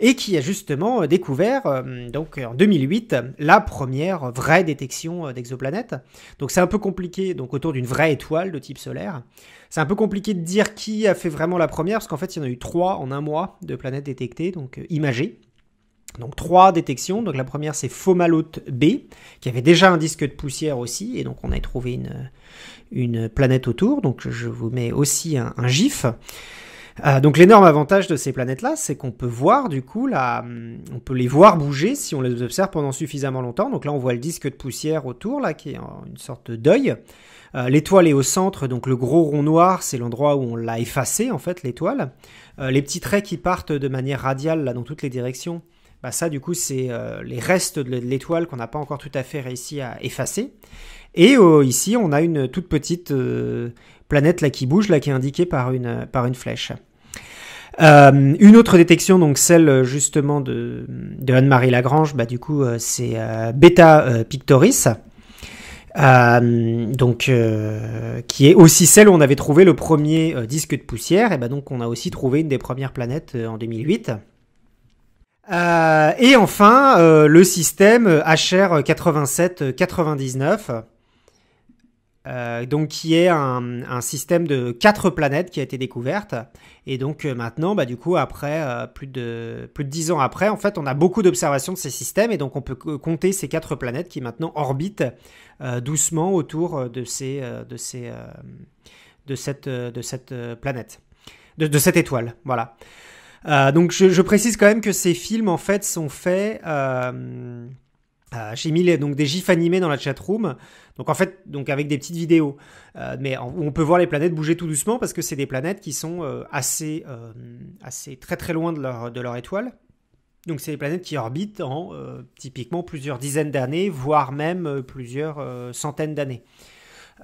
et qui a justement découvert donc en 2008 la première vraie détection d'exoplanètes. Donc c'est un peu compliqué donc autour d'une vraie étoile de type solaire. C'est un peu compliqué de dire qui a fait vraiment la première parce qu'en fait il y en a eu trois en un mois de planètes détectées donc imagées. Donc trois détections. Donc la première c'est Fomalhaut B, qui avait déjà un disque de poussière aussi, et donc on a trouvé une, planète autour. Donc je vous mets aussi un, GIF. Euh, donc l'énorme avantage de ces planètes-là, c'est qu'on peut voir du coup là, on peut les voir bouger si on les observe pendant suffisamment longtemps. Donc là, on voit le disque de poussière autour là, qui est une sorte d'œil. Euh, l'étoile est au centre, donc le gros rond noir, c'est l'endroit où on l'a effacé en fait l'étoile. Euh, les petits traits qui partent de manière radiale là dans toutes les directions, bah, ça du coup c'est euh, les restes de l'étoile qu'on n'a pas encore tout à fait réussi à effacer. Et euh, ici on a une toute petite euh, planète là qui bouge, là qui est indiquée par une, par une flèche. une autre détection, donc celle justement de, Anne-Marie Lagrange, bah, du coup c'est Beta Pictoris, donc qui est aussi celle où on avait trouvé le premier disque de poussière, et bah, donc on a aussi trouvé une des premières planètes en 2008. Euh, et enfin, euh, le système HR 87-99, euh, donc qui est un, système de quatre planètes qui a été découverte. Et donc maintenant, bah, du coup, après plus de plus de dix ans après, en fait, on a beaucoup d'observations de ces systèmes et donc on peut compter ces quatre planètes qui maintenant orbitent doucement autour de ces de ces de cette de cette planète de, de cette étoile. Voilà. Euh, donc je, précise quand même que ces films en fait sont faits. j'ai euh, euh, mis donc des gifs animés dans la chatroom, donc en fait donc avec des petites vidéos, mais on peut voir les planètes bouger tout doucement parce que c'est des planètes qui sont assez assez très très loin de leur de leur étoile. Donc c'est des planètes qui orbitent en typiquement plusieurs dizaines d'années, voire même plusieurs centaines d'années.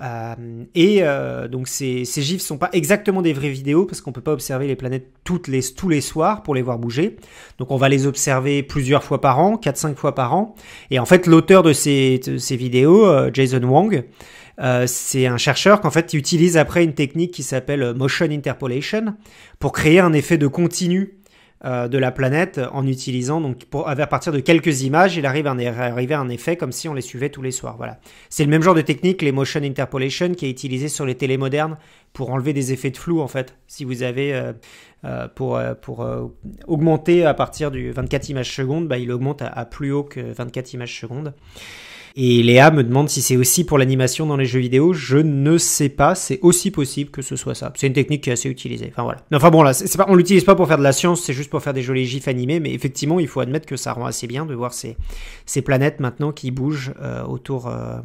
Euh, et euh, donc ces, ces gifs sont pas exactement des vraies vidéos parce qu'on peut pas observer les planètes toutes les, tous les soirs pour les voir bouger. Donc on va les observer plusieurs fois par an, 4-5 fois par an. Et en fait l'auteur de ces, ces vidéos, euh, Jason Wang, euh, c'est un chercheur qu'en fait il utilise après une technique qui s'appelle motion interpolation pour créer un effet de continu euh, de la planète en utilisant, donc pour, à partir de quelques images, il arrive à un, arriver à un effet comme si on les suivait tous les soirs. Voilà. C'est le même genre de technique, les motion interpolation, qui est utilisé sur les télés modernes pour enlever des effets de flou en fait. Si vous avez euh, euh, pour, pour augmenter à partir du 24 images secondes, bah, il augmente à, à, plus haut que 24 images secondes. Et Léa me demande si c'est aussi pour l'animation dans les jeux vidéo. Je ne sais pas. C'est aussi possible que ce soit ça. C'est une technique qui est assez utilisée. Enfin voilà. Enfin bon là, c'est pas, on l'utilise pas pour faire de la science, c'est juste pour faire des jolis gifs animés. Mais effectivement, il faut admettre que ça rend assez bien de voir ces, planètes maintenant qui bougent euh, euh,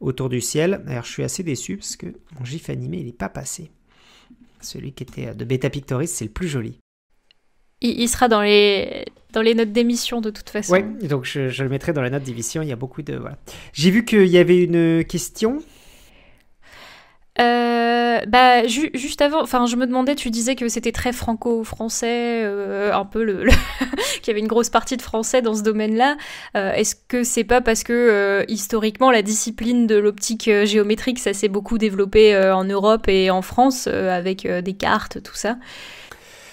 autour. du ciel. d'ailleurs je suis assez déçu parce que mon gif animé il n'est pas passé. Celui qui était euh, de Beta Pictoris, c'est le plus joli il, sera dans les, dans les notes d'émission de toute façon. Oui, donc je, le mettrai dans la note d'émission. Il y a beaucoup de. J'ai vu qu'il y avait une question. Euh, bah, juste avant, enfin, je me demandais, tu disais que c'était très franco-français, euh, un peu le, qu'il y avait une grosse partie de français dans ce domaine-là. Euh, est-ce que c'est pas parce que historiquement la discipline de l'optique géométrique, ça s'est beaucoup développé en Europe et en France avec des cartes, tout ça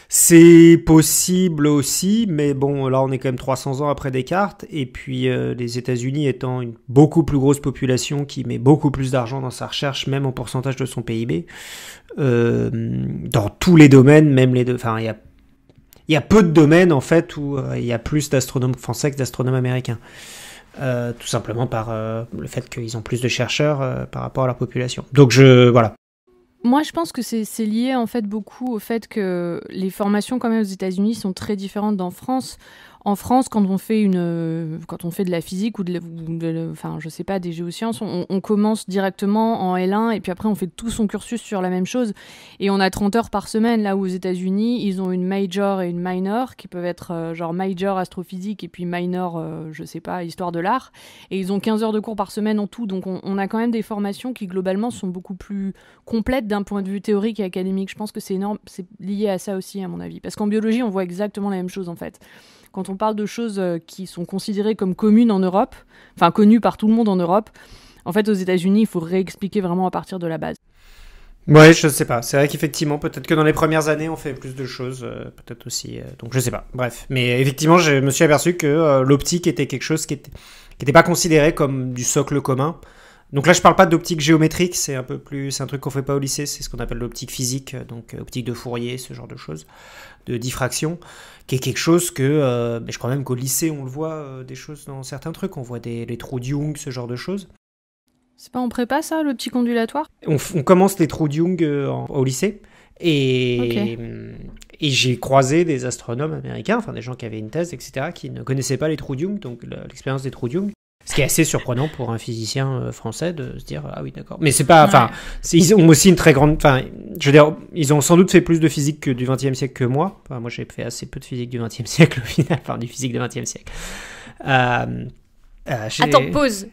c'est possible aussi, mais bon, là on est quand même 300 ans après Descartes, et puis euh, les États-Unis étant une beaucoup plus grosse population qui met beaucoup plus d'argent dans sa recherche, même en pourcentage de son PIB, euh, dans tous les domaines, même les deux. Enfin, il y a, peu de domaines en fait où euh, il y a plus d'astronomes français que d'astronomes américains. tout simplement par le fait qu'ils ont plus de chercheurs par rapport à leur population. Donc je voilà, moi, je pense que c'est lié en fait beaucoup au fait que les formations quand même aux États-Unis sont très différentes d'en France en France, quand on fait une, euh, quand on fait de la physique ou de, enfin, je sais pas, des géosciences, on, commence directement en L1 et puis après on fait tout son cursus sur la même chose et on a 30 heures par semaine. Là où aux États-Unis, ils ont une major et une minor qui peuvent être euh, genre major astrophysique et puis minor, je euh, je sais pas, histoire de l'art. Et ils ont 15 heures de cours par semaine en tout, donc on, on a quand même des formations qui globalement sont beaucoup plus complètes d'un point de vue théorique et académique. Je pense que c'est énorme, c'est lié à ça aussi à mon avis, parce qu'en biologie on voit exactement la même chose en fait quand on parle de choses euh, qui sont considérées comme communes en Europe, enfin connues par tout le monde en Europe, en fait, aux États-Unis, il faut réexpliquer vraiment à partir de la base. Oui, je ne sais pas. C'est vrai qu'effectivement, peut-être que dans les premières années, on fait plus de choses, euh, peut-être aussi. Euh, donc, je ne sais pas. Bref. Mais effectivement, je me suis aperçu que l'optique était quelque chose qui n'était pas considéré comme du socle commun. Donc là, je parle pas d'optique géométrique, c'est un peu plus, un truc qu'on fait pas au lycée, c'est ce qu'on appelle l'optique physique, donc euh, optique de Fourier, ce genre de choses, de diffraction, qui est quelque chose que, euh, je crois même qu'au lycée, on le voit euh, des choses dans certains trucs, on voit des les trous de Young, ce genre de choses. C'est pas en prépa ça, l'optique ondulatoire on, on, commence les trous de Young au lycée. Et, j'ai croisé des astronomes américains, enfin des gens qui avaient une thèse, etc., qui ne connaissaient pas les trous de Young, donc l'expérience des trous de Young. Ce qui est assez surprenant pour un physicien euh, français de se dire ah oui d'accord. Mais c'est pas enfin ils ont aussi une très grande enfin je veux dire ils ont sans doute fait plus de physique que du 20e siècle que moi. Enfin, moi j'ai fait assez peu de physique du 20 siècle au final, enfin du physique du 20e siècle. Euh, euh, Attends pause.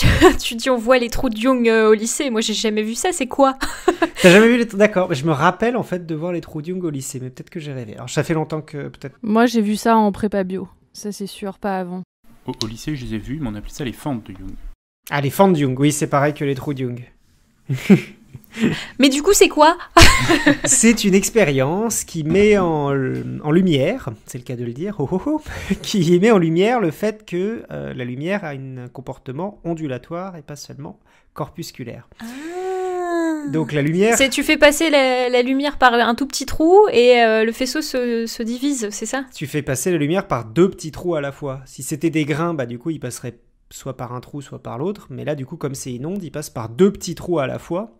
tu dis on voit les trous de Young au lycée. Moi j'ai jamais vu ça. C'est quoi T'as jamais vu les D'accord. Je me rappelle en fait de voir les trous de Young au lycée, mais peut-être que j'ai rêvé. Alors ça fait longtemps que peut-être. Moi j'ai vu ça en prépa bio. Ça c'est sûr, pas avant au, lycée, je les ai vus, mais on appelait ça les fentes de Jung. Ah, les fentes de Jung, oui, c'est pareil que les trous de Jung. mais du coup, c'est quoi C'est une expérience qui met en, lumière, c'est le cas de le dire, oh, oh, oh, qui met en lumière le fait que euh, la lumière a un comportement ondulatoire et pas seulement corpusculaire. Ah. Donc la lumière. C'est tu fais passer la, lumière par un tout petit trou et euh, le faisceau se, divise, c'est ça Tu fais passer la lumière par deux petits trous à la fois. Si c'était des grains, bah du coup, il passerait soit par un trou, soit par l'autre. Mais là, du coup, comme c'est une onde, il passe par deux petits trous à la fois.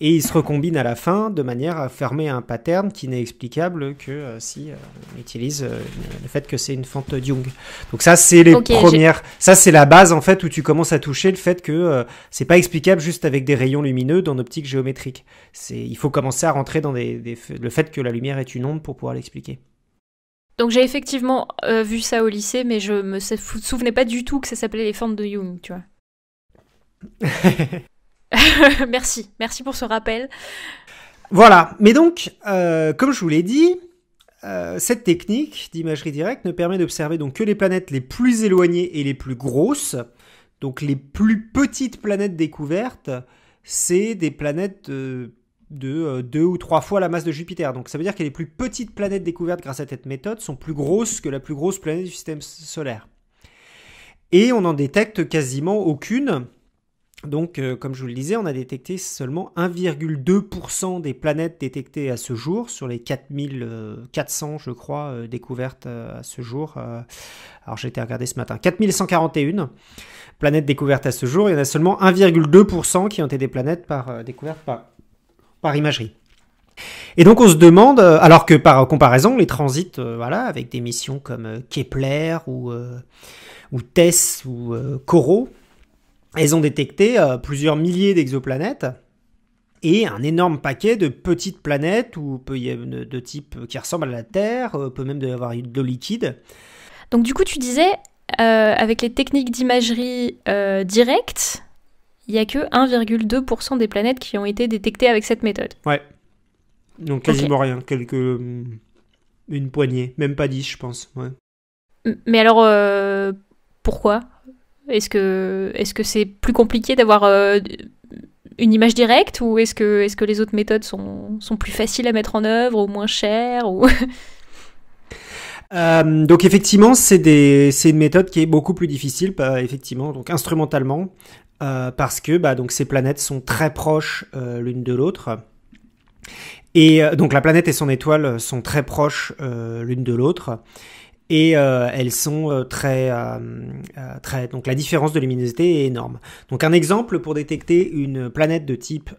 Et ils se recombinent à la fin de manière à fermer un pattern qui n'est explicable que euh, si euh, on utilise euh, le fait que c'est une fente de Jung. Donc ça c'est les premières, ça c'est la base en fait où tu commences à toucher le fait que c'est pas explicable juste avec des rayons lumineux dans l'optique géométrique. C'est, il faut commencer à rentrer dans des, le fait que la lumière est une onde pour pouvoir l'expliquer. Donc j'ai effectivement vu ça au lycée, mais je me souvenais pas du tout que ça s'appelait les fentes de Jung, tu vois. merci, merci pour ce rappel. Voilà, mais donc, euh, comme je vous l'ai dit, euh, cette technique d'imagerie directe ne permet d'observer donc que les planètes les plus éloignées et les plus grosses. Donc les plus petites planètes découvertes, c'est des planètes de, de euh, deux ou trois fois la masse de Jupiter. Donc ça veut dire que les plus petites planètes découvertes grâce à cette méthode sont plus grosses que la plus grosse planète du système solaire. Et on n'en détecte quasiment aucune donc, euh, comme je vous le disais, on a détecté seulement 1,2% des planètes détectées à ce jour, sur les 4400, euh, je crois, euh, découvertes à ce jour. alors, j'ai été regardé ce matin. 4141 planètes découvertes à ce jour. Il y en a seulement 1,2% qui ont été des planètes par, découvertes par, imagerie. Et donc on se demande, alors que par comparaison, les transits, voilà, avec des missions comme Kepler ou, ou TESS ou Corot, elles ont détecté euh, plusieurs milliers d'exoplanètes et un énorme paquet de petites planètes ou de type qui ressemble à la Terre, euh, peut même y avoir de l'eau liquide. Donc du coup, tu disais, euh, avec les techniques d'imagerie directe, il n'y a que 1,2% des planètes qui ont été détectées avec cette méthode. Ouais. Donc quasiment rien, quelques... une poignée, même pas 10 je pense. Mais alors, pourquoi est-ce que c'est plus compliqué d'avoir euh, une image directe ou est-ce que, est -ce que les autres méthodes sont, plus faciles à mettre en œuvre ou moins chères ou... Euh, donc effectivement, c'est une méthode qui est beaucoup plus difficile, effectivement, donc instrumentalement, euh, parce que bah, donc ces planètes sont très proches l'une de l'autre. Et donc la planète et son étoile sont très proches l'une de l'autre et euh, elles sont euh, très, euh, très... Donc la différence de luminosité est énorme. Donc un exemple pour détecter une planète de type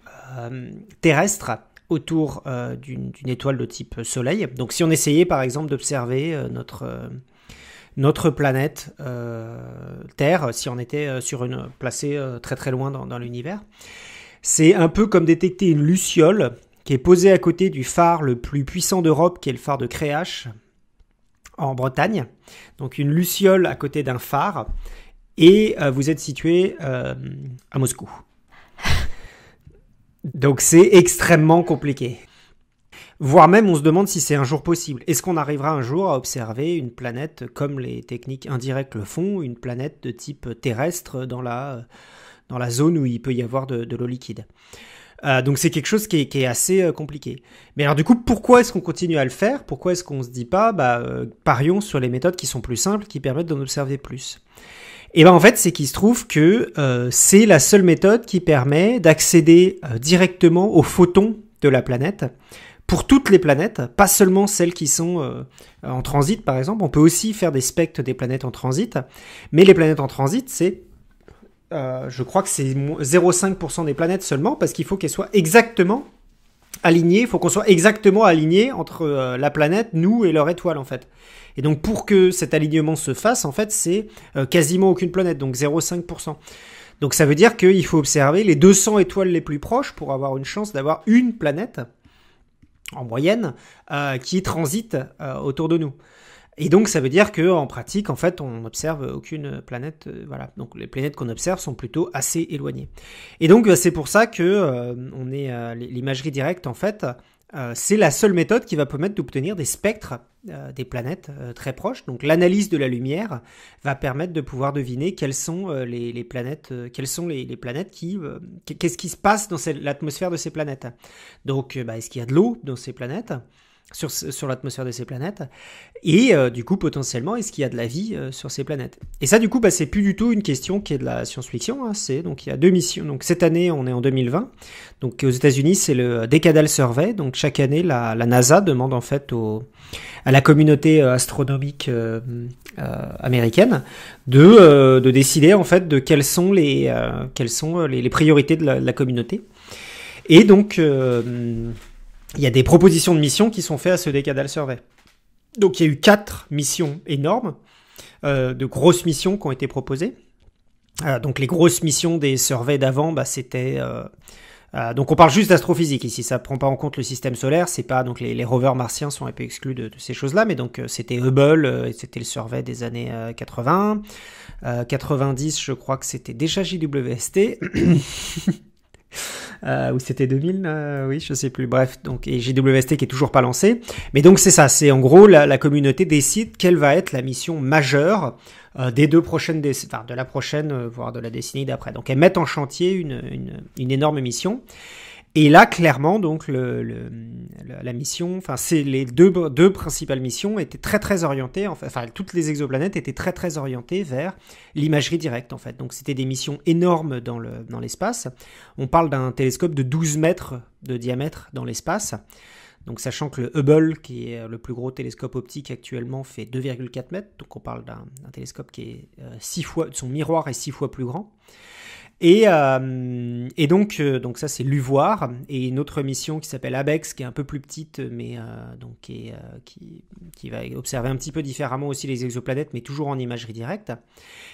terrestre autour d'une étoile de type Soleil. Donc si on essayait par exemple d'observer notre notre planète Terre, si on était sur une placée très très loin dans, dans l'univers. C'est un peu comme détecter une luciole qui est posée à côté du phare le plus puissant d'Europe, qui est le phare de Créache, en Bretagne, donc une luciole à côté d'un phare, et euh, vous êtes situé euh, à Moscou. Donc c'est extrêmement compliqué. Voire même on se demande si c'est un jour possible. Est-ce qu'on arrivera un jour à observer une planète comme les techniques indirectes le font, une planète de type terrestre dans la, dans la zone où il peut y avoir de l'eau liquide euh, donc c'est quelque chose qui est, assez euh, compliqué. Mais alors du coup, pourquoi est-ce qu'on continue à le faire Pourquoi est-ce qu'on se dit pas, bah, euh, parions sur les méthodes qui sont plus simples, qui permettent d'en observer plus Et eh ben en fait, c'est qu'il se trouve que c'est la seule méthode qui permet d'accéder directement aux photons de la planète pour toutes les planètes, pas seulement celles qui sont en transit par exemple, on peut aussi faire des spectres des planètes en transit, mais les planètes en transit, c'est euh, je crois que c'est 0,5% des planètes seulement, parce qu'il faut qu'elles soient exactement alignées, il faut qu'on soit exactement aligné entre euh, la planète, nous et leur étoile en fait. Et donc pour que cet alignement se fasse, en fait, c'est euh, quasiment aucune planète, donc 0,5%. Donc ça veut dire qu'il faut observer les 200 étoiles les plus proches pour avoir une chance d'avoir une planète, en moyenne, qui transite autour de nous. Et donc ça veut dire que pratique, en fait, on n'observe aucune planète. Euh, voilà. Donc les planètes qu'on observe sont plutôt assez éloignées. Et donc euh, c'est pour ça que euh, l'imagerie directe, en fait, c'est la seule méthode qui va permettre d'obtenir des spectres des planètes très proches. Donc l'analyse de la lumière va permettre de pouvoir deviner quelles sont les, planètes, quelles sont les, planètes qui, qu'est-ce qui se passe dans l'atmosphère de ces planètes. Donc bah, est-ce qu'il y a de l'eau dans ces planètes sur, l'atmosphère de ces planètes. Et euh, du coup, potentiellement, est-ce qu'il y a de la vie euh, sur ces planètes Et ça, du coup, bah, c'est plus du tout une question qui est de la science-fiction. Hein, c'est donc il y a deux missions. Donc cette année, on est en 2020. Donc aux États-Unis, c'est le Decadal Survey. Donc chaque année, la, NASA demande en fait au, à la communauté euh, astronomique américaine de, décider en fait de quelles sont les quelles sont les, priorités de la communauté. Et donc il y a des propositions de missions qui sont faites à ce décadal survey. Donc il y a eu quatre missions énormes, euh, de grosses missions qui ont été proposées. Euh, donc les grosses missions des surveys d'avant, bah, c'était euh, euh donc on parle juste d'astrophysique ici, ça prend pas en compte le système solaire, c'est pas donc les, rovers martiens sont un peu exclus de, ces choses-là, mais donc euh, c'était Hubble, et euh, c'était le survey des années 80, 90, je crois que c'était déjà JWST euh, ou c'était 2000, euh, oui, je sais plus. Bref, donc et JWST qui est toujours pas lancé. Mais donc c'est ça, c'est en gros la, communauté décide quelle va être la mission majeure euh, des deux prochaines, enfin de la prochaine, euh, voire de la décennie d'après. Donc elles mettent en chantier une énorme mission. Et là, clairement, donc la mission, enfin, c'est les deux, principales missions étaient très très orientées. Enfin, toutes les exoplanètes étaient très très orientées vers l'imagerie directe en fait. Donc, c'était des missions énormes dans l'espace. On parle d'un télescope de 12 mètres de diamètre dans l'espace. Donc sachant que le Hubble, qui est le plus gros télescope optique actuellement, fait 2,4 mètres, donc on parle d'un télescope qui est 6 euh, fois, son miroir est 6 fois plus grand. Et, euh, et donc, euh, donc ça c'est Luvoir et une autre mission qui s'appelle Abex qui est un peu plus petite mais euh, donc qui, qui, qui, va observer un petit peu différemment aussi les exoplanètes mais toujours en imagerie directe.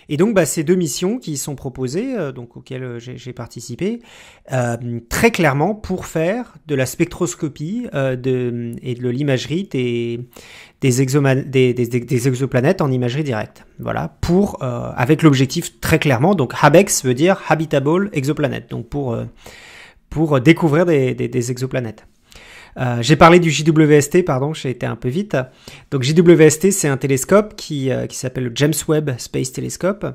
Et donc bah, ces deux missions qui sont proposées donc auxquelles j'ai participé très clairement pour faire de la spectroscopie de, et de l'imagerie des, des, des, exoplanètes en imagerie directe. Voilà, pour, euh, avec l'objectif très clairement, donc HABEX veut dire Habitable Exoplanète, donc pour, euh, pour découvrir des, exoplanètes. Euh, j'ai parlé du JWST, pardon, j'ai été un peu vite. Donc JWST, c'est un télescope qui, s'appelle le James Webb Space Telescope,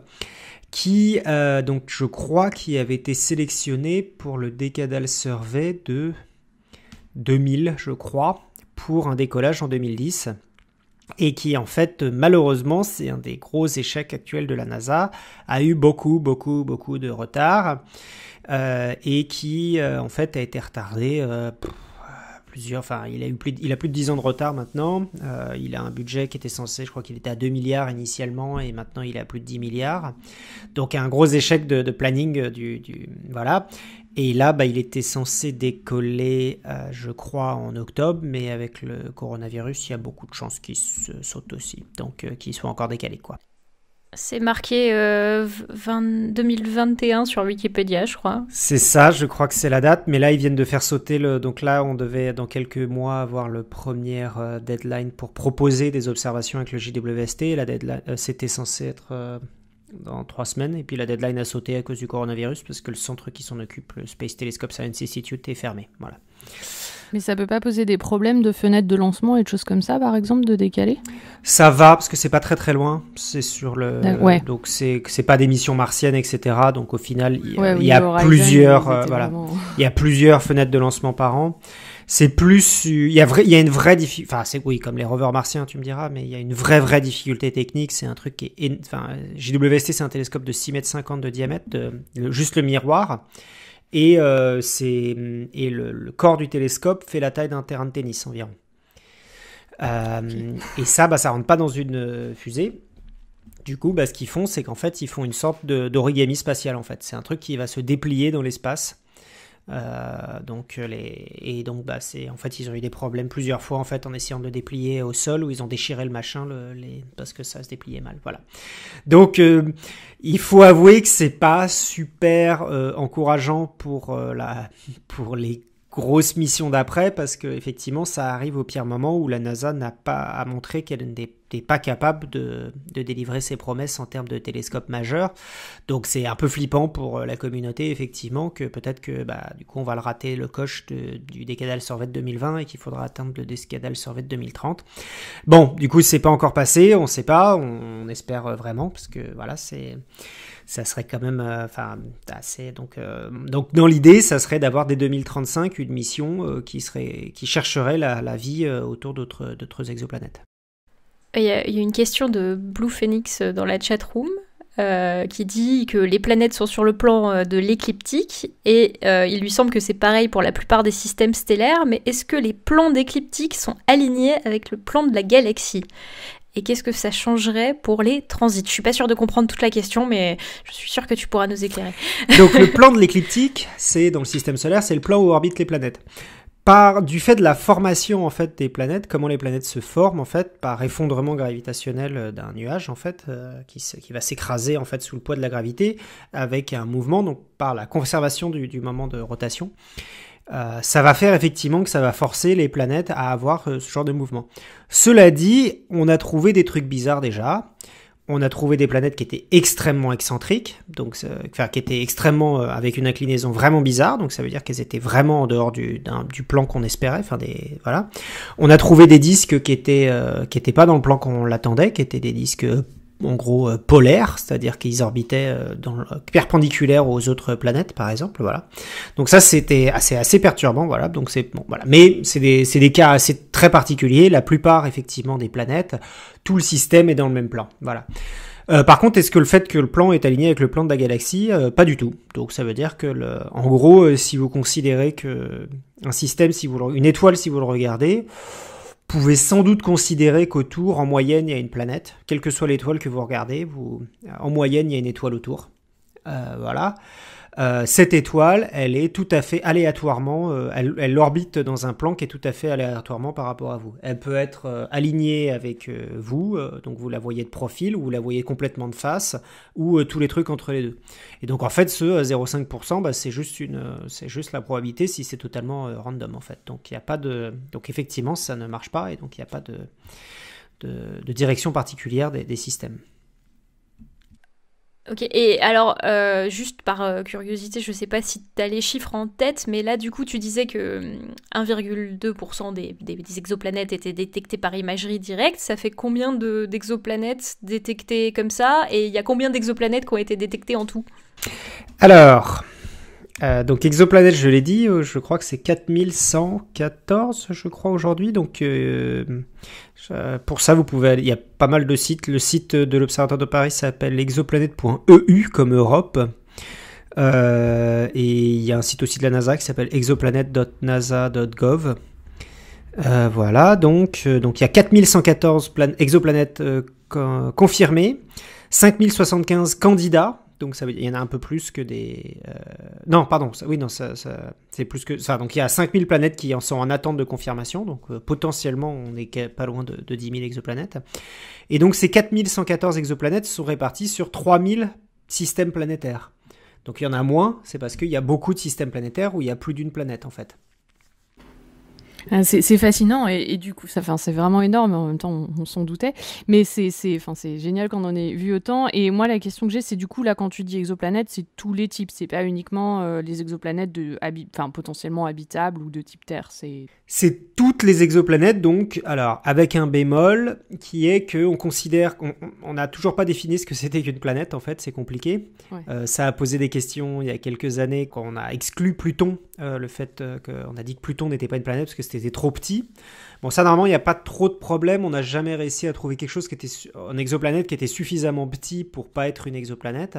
qui, donc je crois, qui avait été sélectionné pour le Decadal Survey de 2000, je crois, pour un décollage en 2010 et qui en fait malheureusement c'est un des gros échecs actuels de la NASA, a eu beaucoup beaucoup beaucoup de retard euh, et qui euh, en fait a été retardé euh, plusieurs, enfin il a eu plus de, il a plus de 10 ans de retard maintenant, il a un budget qui était censé, je crois qu'il était à 2 milliards initialement et maintenant il est à plus de 10 milliards, donc un gros échec de, planning du voilà et là, bah, il était censé décoller, euh, je crois, en octobre, mais avec le coronavirus, il y a beaucoup de chances qu'il se saute aussi, donc euh, qu'il soit encore décalé, quoi. C'est marqué 2021 euh, sur Wikipédia, je crois. C'est ça, je crois que c'est la date, mais là, ils viennent de faire sauter le. Donc là, on devait, dans quelques mois, avoir le premier deadline pour proposer des observations avec le JWST. La deadline, c'était censé être dans trois semaines. Et puis la deadline a sauté à cause du coronavirus parce que le centre qui s'en occupe, le Space Telescope Science Institute, est fermé. Voilà. Mais ça peut pas poser des problèmes de fenêtres de lancement et de choses comme ça, par exemple, de décaler Ça va, parce que c'est pas très très loin. C'est sur le. Donc c'est pas des missions martiennes, etc. Donc au final, il y plusieurs, euh, voilà, il y a plusieurs fenêtres de lancement par an c'est plus il y a il y a une vraie difficulté enfin c'est oui comme les rovers martiens tu me diras mais il y a une vraie vraie difficulté technique c'est un truc qui est enfin JWST c'est un télescope de 6 mètres 50 de diamètre juste le miroir et euh, c'est et le, corps du télescope fait la taille d'un terrain de tennis environ euh, et ça bah ça rentre pas dans une euh, fusée du coup bah, ce qu'ils font c'est qu'en fait ils font une sorte d'origami spatial en fait c'est un truc qui va se déplier dans l'espace euh, donc euh, les, et donc bah c'est en fait ils ont eu des problèmes plusieurs fois en fait en essayant de déplier au sol où ils ont déchiré le machin le, les, parce que ça se dépliait mal voilà donc euh, il faut avouer que c'est pas super encourageant pour la pour les grosses missions d'après parce que effectivement ça arrive au pire moment où la NASA n'a pas à montrer qu'elle n'est n'est pas capable de, de, délivrer ses promesses en termes de télescope majeur. Donc c'est un peu flippant pour euh, la communauté, effectivement, que peut-être que bah, du coup on va le rater le coche du décadal survette 2020 et qu'il faudra atteindre le décadal survette 2030. Bon, du coup c'est pas encore passé, on sait pas, on, espère euh, vraiment, parce que voilà, c'est ça serait quand même euh, enfin assez donc donc dans l'idée ça serait d'avoir dès 2035 une mission qui serait qui chercherait la, la vie autour d'autres d'autres exoplanètes euh, il y, a une question de Blue Phoenix euh, dans la chat room euh, qui dit que les planètes sont sur le plan de l'écliptique et il lui semble que c'est pareil pour la plupart des systèmes stellaires, mais est-ce que les plans d'écliptique sont alignés avec le plan de la galaxie et qu'est-ce que ça changerait pour les transits Je suis pas sûre de comprendre toute la question, mais je suis sûre que tu pourras nous éclairer. Donc le plan de l'écliptique, c'est dans le système solaire, c'est le plan où orbitent les planètes par du fait de la formation en fait des planètes, comment les planètes se forment en fait par effondrement gravitationnel euh, d'un nuage en fait euh, qui, va s'écraser en fait sous le poids de la gravité avec un mouvement donc par la conservation du, moment de rotation. Euh, ça va faire effectivement que ça va forcer les planètes à avoir ce genre de mouvement. Cela dit, on a trouvé des trucs bizarres déjà on a trouvé des planètes qui étaient extrêmement excentriques, donc, euh, qui étaient extrêmement, euh, avec une inclinaison vraiment bizarre, donc ça veut dire qu'elles étaient vraiment en dehors du, plan qu'on espérait, enfin des, voilà. On a trouvé des disques qui étaient, euh, qui étaient pas dans le plan qu'on l'attendait, qui étaient des disques en gros euh, polaires, c'est-à-dire qu'ils orbitaient euh, dans le, perpendiculaire aux autres planètes, par exemple. Voilà. Donc ça, c'était assez, assez perturbant. Voilà. Donc c'est bon, voilà. Mais c'est des, cas assez très particuliers. La plupart, effectivement, des planètes, tout le système est dans le même plan. Voilà. Euh, par contre, est-ce que le fait que le plan est aligné avec le plan de la galaxie Pas du tout. Donc ça veut dire que, le... en gros, si vous considérez que un système, si vous une étoile, si vous le regardez, pouvez sans doute considérer qu'autour, en moyenne, il y a une planète. Quelle que soit l'étoile que vous regardez, vous, en moyenne, il y a une étoile autour. Euh, voilà. Euh, cette étoile, elle est tout à fait aléatoirement, euh, elle, orbite dans un plan qui est tout à fait aléatoirement par rapport à vous. Elle peut être euh, alignée avec vous, donc vous la voyez de profil, ou vous la voyez complètement de face, ou tous les trucs entre les deux. Et donc en fait, ce 0,5%, bah, c'est juste une, c'est juste la probabilité si c'est totalement random en fait. Donc il n'y a pas de, donc effectivement, ça ne marche pas et donc il n'y a pas de, de, direction particulière des systèmes. Ok, et alors, euh, juste par euh, curiosité, je sais pas si tu as les chiffres en tête, mais là, du coup, tu disais que 1,2% mm, des, exoplanètes étaient détectées par imagerie directe. Ça fait combien d'exoplanètes détectées comme ça Et il y a combien d'exoplanètes qui ont été détectées en tout Alors, euh, donc Exoplanète, je l'ai dit, euh, je crois que c'est 4114, je crois, aujourd'hui. Donc euh, pour ça, vous pouvez il y a pas mal de sites. Le site de l'Observatoire de Paris s'appelle exoplanète.eu comme Europe. et il y a un site aussi de la NASA qui s'appelle exoplanet.nasa.gov. voilà, donc, donc il y a 4114 exoplanètes confirmées, 5075 candidats donc ça il y en a un peu plus que des. Euh, non, pardon, oui, non, c'est plus que ça. Donc il y a 5000 planètes qui en sont en attente de confirmation, donc euh, potentiellement on n'est pas loin de, dix 10 000 exoplanètes. Et donc ces 4114 exoplanètes sont répartis sur 3000 systèmes planétaires. Donc il y en a moins, c'est parce qu'il y a beaucoup de systèmes planétaires où il y a plus d'une planète en fait. Ah, c'est fascinant et, du coup, ça, c'est vraiment énorme. En même temps, on, s'en doutait, mais c'est, enfin, c'est génial quand on est vu autant. Et moi, la question que j'ai, c'est du coup là, quand tu dis exoplanètes c'est tous les types. C'est pas uniquement euh, les exoplanètes de, enfin, potentiellement habitables ou de type Terre. C'est c'est toutes les exoplanètes, donc, alors, avec un bémol, qui est qu'on considère, qu'on n'a toujours pas défini ce que c'était qu'une planète, en fait, c'est compliqué. Euh, ça a posé des questions il y a quelques années quand on a exclu Pluton, euh, le fait euh, qu'on a dit que Pluton n'était pas une planète parce que c'était trop petit. Bon, ça, normalement, il n'y a pas trop de problèmes, on n'a jamais réussi à trouver quelque chose qui était, une exoplanète qui était suffisamment petit pour pas être une exoplanète.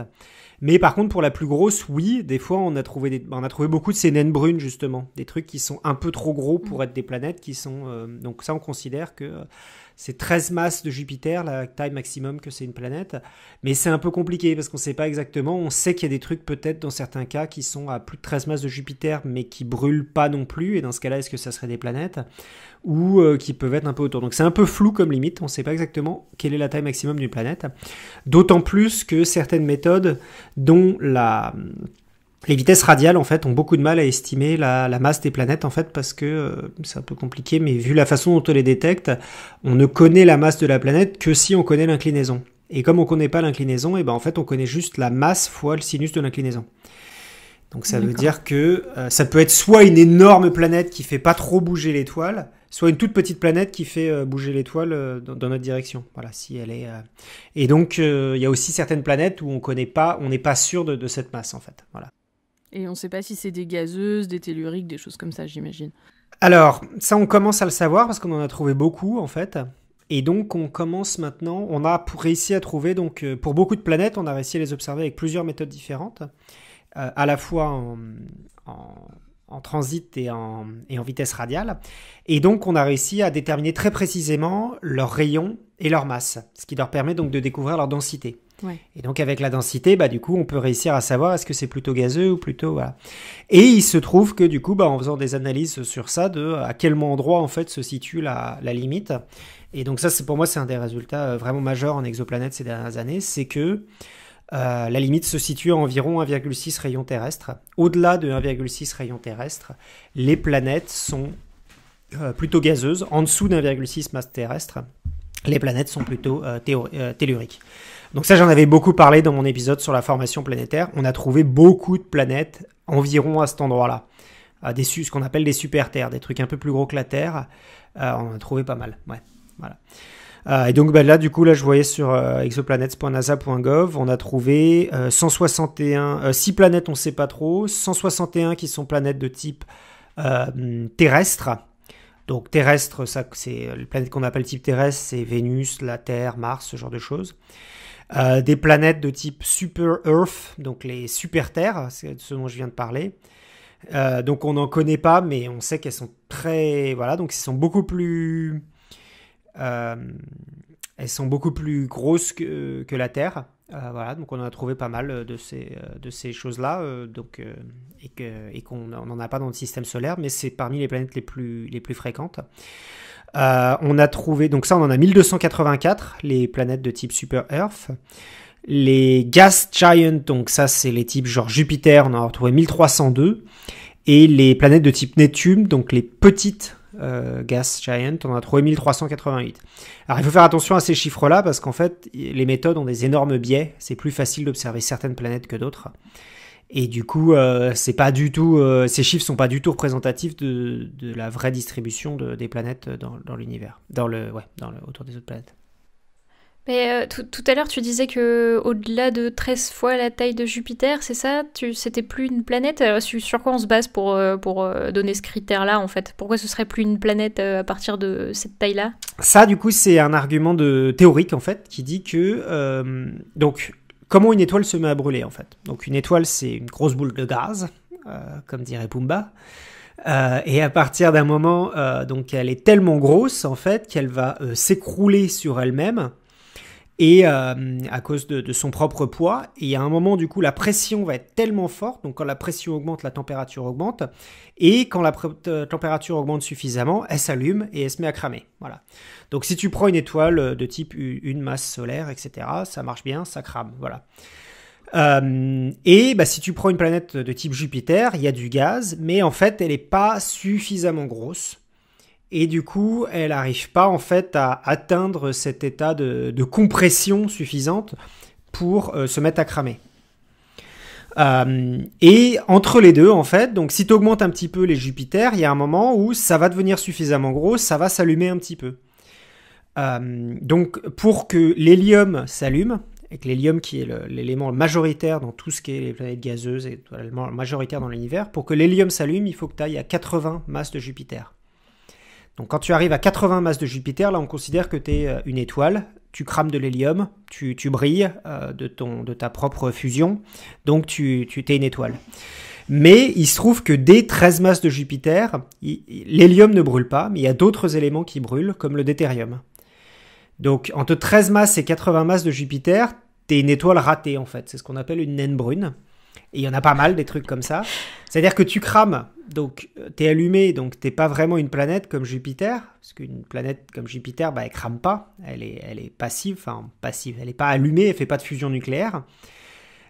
Mais par contre, pour la plus grosse, oui, des fois, on a trouvé, on a trouvé beaucoup de ces naines brunes, justement. Des trucs qui sont un peu trop gros pour mm. être des planètes qui sont. Euh, donc, ça, on considère que euh, c'est 13 masses de Jupiter, la taille maximum que c'est une planète. Mais c'est un peu compliqué parce qu'on ne sait pas exactement. On sait qu'il y a des trucs, peut-être, dans certains cas, qui sont à plus de 13 masses de Jupiter, mais qui brûlent pas non plus. Et dans ce cas-là, est-ce que ça serait des planètes ou euh, qui peuvent être un peu autour. Donc c'est un peu flou comme limite, on ne sait pas exactement quelle est la taille maximum d'une planète. D'autant plus que certaines méthodes dont la les vitesses radiales, en fait, ont beaucoup de mal à estimer la, masse des planètes, en fait, parce que euh, c'est un peu compliqué, mais vu la façon dont on les détecte, on ne connaît la masse de la planète que si on connaît l'inclinaison. Et comme on ne connaît pas l'inclinaison, et eh ben en fait, on connaît juste la masse fois le sinus de l'inclinaison. Donc ça veut dire que euh, ça peut être soit une énorme planète qui fait pas trop bouger l'étoile, soit une toute petite planète qui fait euh, bouger l'étoile euh, dans, notre direction. Voilà, si elle est. Euh. Et donc, il y a aussi certaines planètes où on connaît pas, on n'est pas sûr de, cette masse en fait. Voilà. Et on ne sait pas si c'est des gazeuses, des telluriques, des choses comme ça, j'imagine. Alors, ça, on commence à le savoir parce qu'on en a trouvé beaucoup en fait. Et donc, on commence maintenant. On a réussi à trouver donc pour beaucoup de planètes, on a réussi à les observer avec plusieurs méthodes différentes, à la fois en en transit et en, et en vitesse radiale. Et donc, on a réussi à déterminer très précisément leur rayon et leur masse, ce qui leur permet donc de découvrir leur densité. Et donc avec la densité, bah, du coup, on peut réussir à savoir est-ce que c'est plutôt gazeux ou plutôt voilà. Et il se trouve que du coup, bah, en faisant des analyses sur ça, de à quel endroit en fait se situe la, limite. Et donc ça, c'est pour moi, c'est un des résultats euh, vraiment majeurs en exoplanète ces dernières années, c'est que euh, la limite se situe à environ 1,6 rayon terrestre. Au-delà de 1,6 rayon terrestre, les planètes sont euh, plutôt gazeuses. En dessous d'1,6 masse terrestre, les planètes sont plutôt euh, telluriques. Donc ça, j'en avais beaucoup parlé dans mon épisode sur la formation planétaire. On a trouvé beaucoup de planètes environ à cet endroit-là. des, ce qu'on appelle des super-terres, des trucs un peu plus gros que la Terre. on en a trouvé pas mal. Ouais, voilà. Euh, et donc ben là, du coup, là, je voyais sur euh, exoplanets.nasa.gov, on a trouvé 161, euh, 6 planètes, on ne sait pas trop, 161 qui sont planètes de type terrestre. Donc terrestre, ça, c'est les planètes qu'on appelle type terrestre, c'est Vénus, la Terre, Mars, ce genre de choses. des planètes de type super Earth, donc les super Terres, c'est ce dont je viens de parler. donc on n'en connaît pas, mais on sait qu'elles sont très... Voilà, donc elles sont beaucoup plus euh, elles sont beaucoup plus grosses que, la Terre. Euh, voilà, donc on en a trouvé pas mal euh, de ces, de ces choses-là, donc et qu'on et n'en a pas dans le système solaire, mais c'est parmi les planètes les plus, les plus fréquentes. on a trouvé, donc ça on en a 1284, les planètes de type Super Earth. Les Gas Giants, donc ça c'est les types genre Jupiter, on en a retrouvé 1302. Et les planètes de type Neptune, donc les petites euh, gas Giant, on en a trouvé 1388. Alors il faut faire attention à ces chiffres-là parce qu'en fait, les méthodes ont des énormes biais. C'est plus facile d'observer certaines planètes que d'autres. Et du coup, euh, c'est pas du tout, euh, ces chiffres sont pas du tout représentatifs de, la vraie distribution des planètes dans, l'univers, dans le, le, autour des autres planètes. Mais euh, tout à l'heure, tu disais que au-delà de 13 fois la taille de Jupiter, c'est ça C'était plus une planète Alors, euh, Sur quoi on se base pour, euh, donner ce critère-là, en fait Pourquoi ce serait plus une planète à partir de cette taille-là Ça, du coup, c'est un argument de... théorique, en fait, qui dit que. donc, comment une étoile se met à brûler, en fait Donc, une étoile, c'est une grosse boule de gaz, comme dirait Pumba. et à partir d'un moment, donc elle est tellement grosse en fait qu'elle va s'écrouler sur elle-même et euh, à cause de, son propre poids. Et à un moment, du coup, la pression va être tellement forte, donc quand la pression augmente, la température augmente, et quand la euh, température augmente suffisamment, elle s'allume et elle se met à cramer. Voilà. Donc si tu prends une étoile euh, de type une masse solaire, etc., ça marche bien, ça crame. Voilà. et bah, si tu prends une planète de type Jupiter, il y a du gaz, mais en fait, elle n'est pas suffisamment grosse et du coup, elle n'arrive pas en fait à atteindre cet état de, compression suffisante pour euh, se mettre à cramer. Euh, et entre les deux, en fait, donc si tu augmentes un petit peu les Jupiters, il y a un moment où ça va devenir suffisamment gros, ça va s'allumer un petit peu. Euh, donc pour que l'hélium s'allume, et l'hélium qui est l'élément majoritaire dans tout ce qui est les planètes gazeuses et l'élément majoritaire dans l'univers, pour que l'hélium s'allume, il faut que tu ailles à 80 masses de Jupiter. Donc quand tu arrives à 80 masses de Jupiter, là on considère que tu es euh, une étoile, tu crames de l'hélium, tu, brilles euh, de, ton, de ta propre fusion, donc tu, tu es une étoile. Mais il se trouve que dès 13 masses de Jupiter, l'hélium ne brûle pas, mais il y a d'autres éléments qui brûlent, comme le déthérium. Donc entre 13 masses et 80 masses de Jupiter, tu es une étoile ratée en fait, c'est ce qu'on appelle une naine brune. Et il y en a pas mal des trucs comme ça. C'est-à-dire que tu crames, donc euh, t'es allumé, donc t'es pas vraiment une planète comme Jupiter, parce qu'une planète comme Jupiter, bah, elle crame pas, elle est, elle est passive, enfin passive, elle est pas allumée, elle fait pas de fusion nucléaire.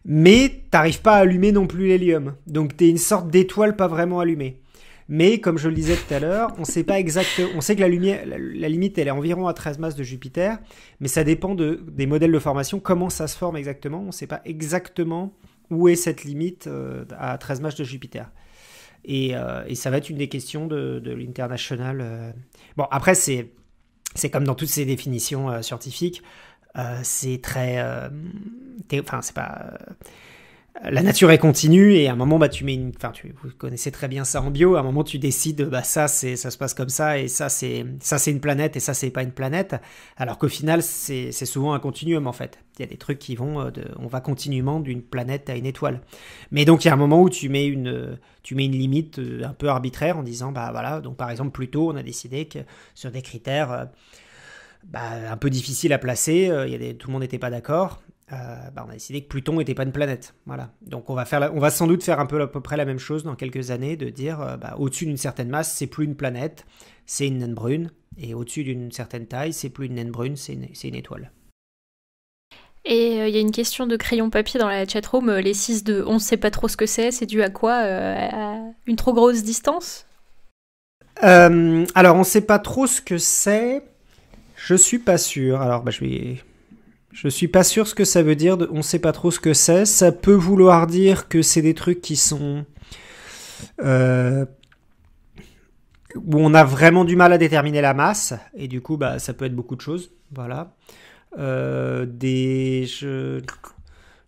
Mais t'arrives pas à allumer non plus l'hélium, donc t'es une sorte d'étoile pas vraiment allumée. Mais comme je le disais tout à l'heure, on sait pas exactement on sait que la limite, elle est environ à 13 masses de Jupiter, mais ça dépend de, des modèles de formation, comment ça se forme exactement, on sait pas exactement où est cette limite euh, à 13 matchs de Jupiter euh, et, ça va être une des questions de, l'international. Euh. Bon, après, c'est, c'est comme dans toutes ces définitions scientifiques, c'est très. enfin, c'est pas la nature est continue et à un moment bah tu mets une enfin tu vous connaissez très bien ça en bio à un moment tu décides bah ça c'est ça se passe comme ça et ça c'est ça c'est une planète et ça c'est pas une planète alors qu'au final c'est souvent un continuum en fait il y a des trucs qui vont euh, on va continuellement d'une planète à une étoile mais donc il y a un moment où tu mets une tu mets une limite euh, un peu arbitraire en disant bah voilà donc par exemple plus tôt on a décidé que sur des critères euh, bah, un peu difficiles à placer, il y a tout le monde n'était pas d'accord, euh, bah, on a décidé que Pluton n'était pas une planète. Voilà. Donc on va, faire on va sans doute faire un peu à peu près la même chose dans quelques années, de dire euh, bah, au-dessus d'une certaine masse, c'est plus une planète, c'est une naine brune, et au-dessus d'une certaine taille, c'est plus une naine brune, c'est une, étoile. Et euh, il y a une question de crayon papier dans la chatroom, les 6 de on ne sait pas trop ce que c'est, c'est dû à quoi Une trop grosse distance Alors on ne sait pas trop ce que c'est, je suis pas sûr. Alors bah, je vais je suis pas sûr ce que ça veut dire, on sait pas trop ce que c'est. Ça peut vouloir dire que c'est des trucs qui sont. Euh, où on a vraiment du mal à déterminer la masse, et du coup, bah, ça peut être beaucoup de choses. Voilà. Euh, des. Je...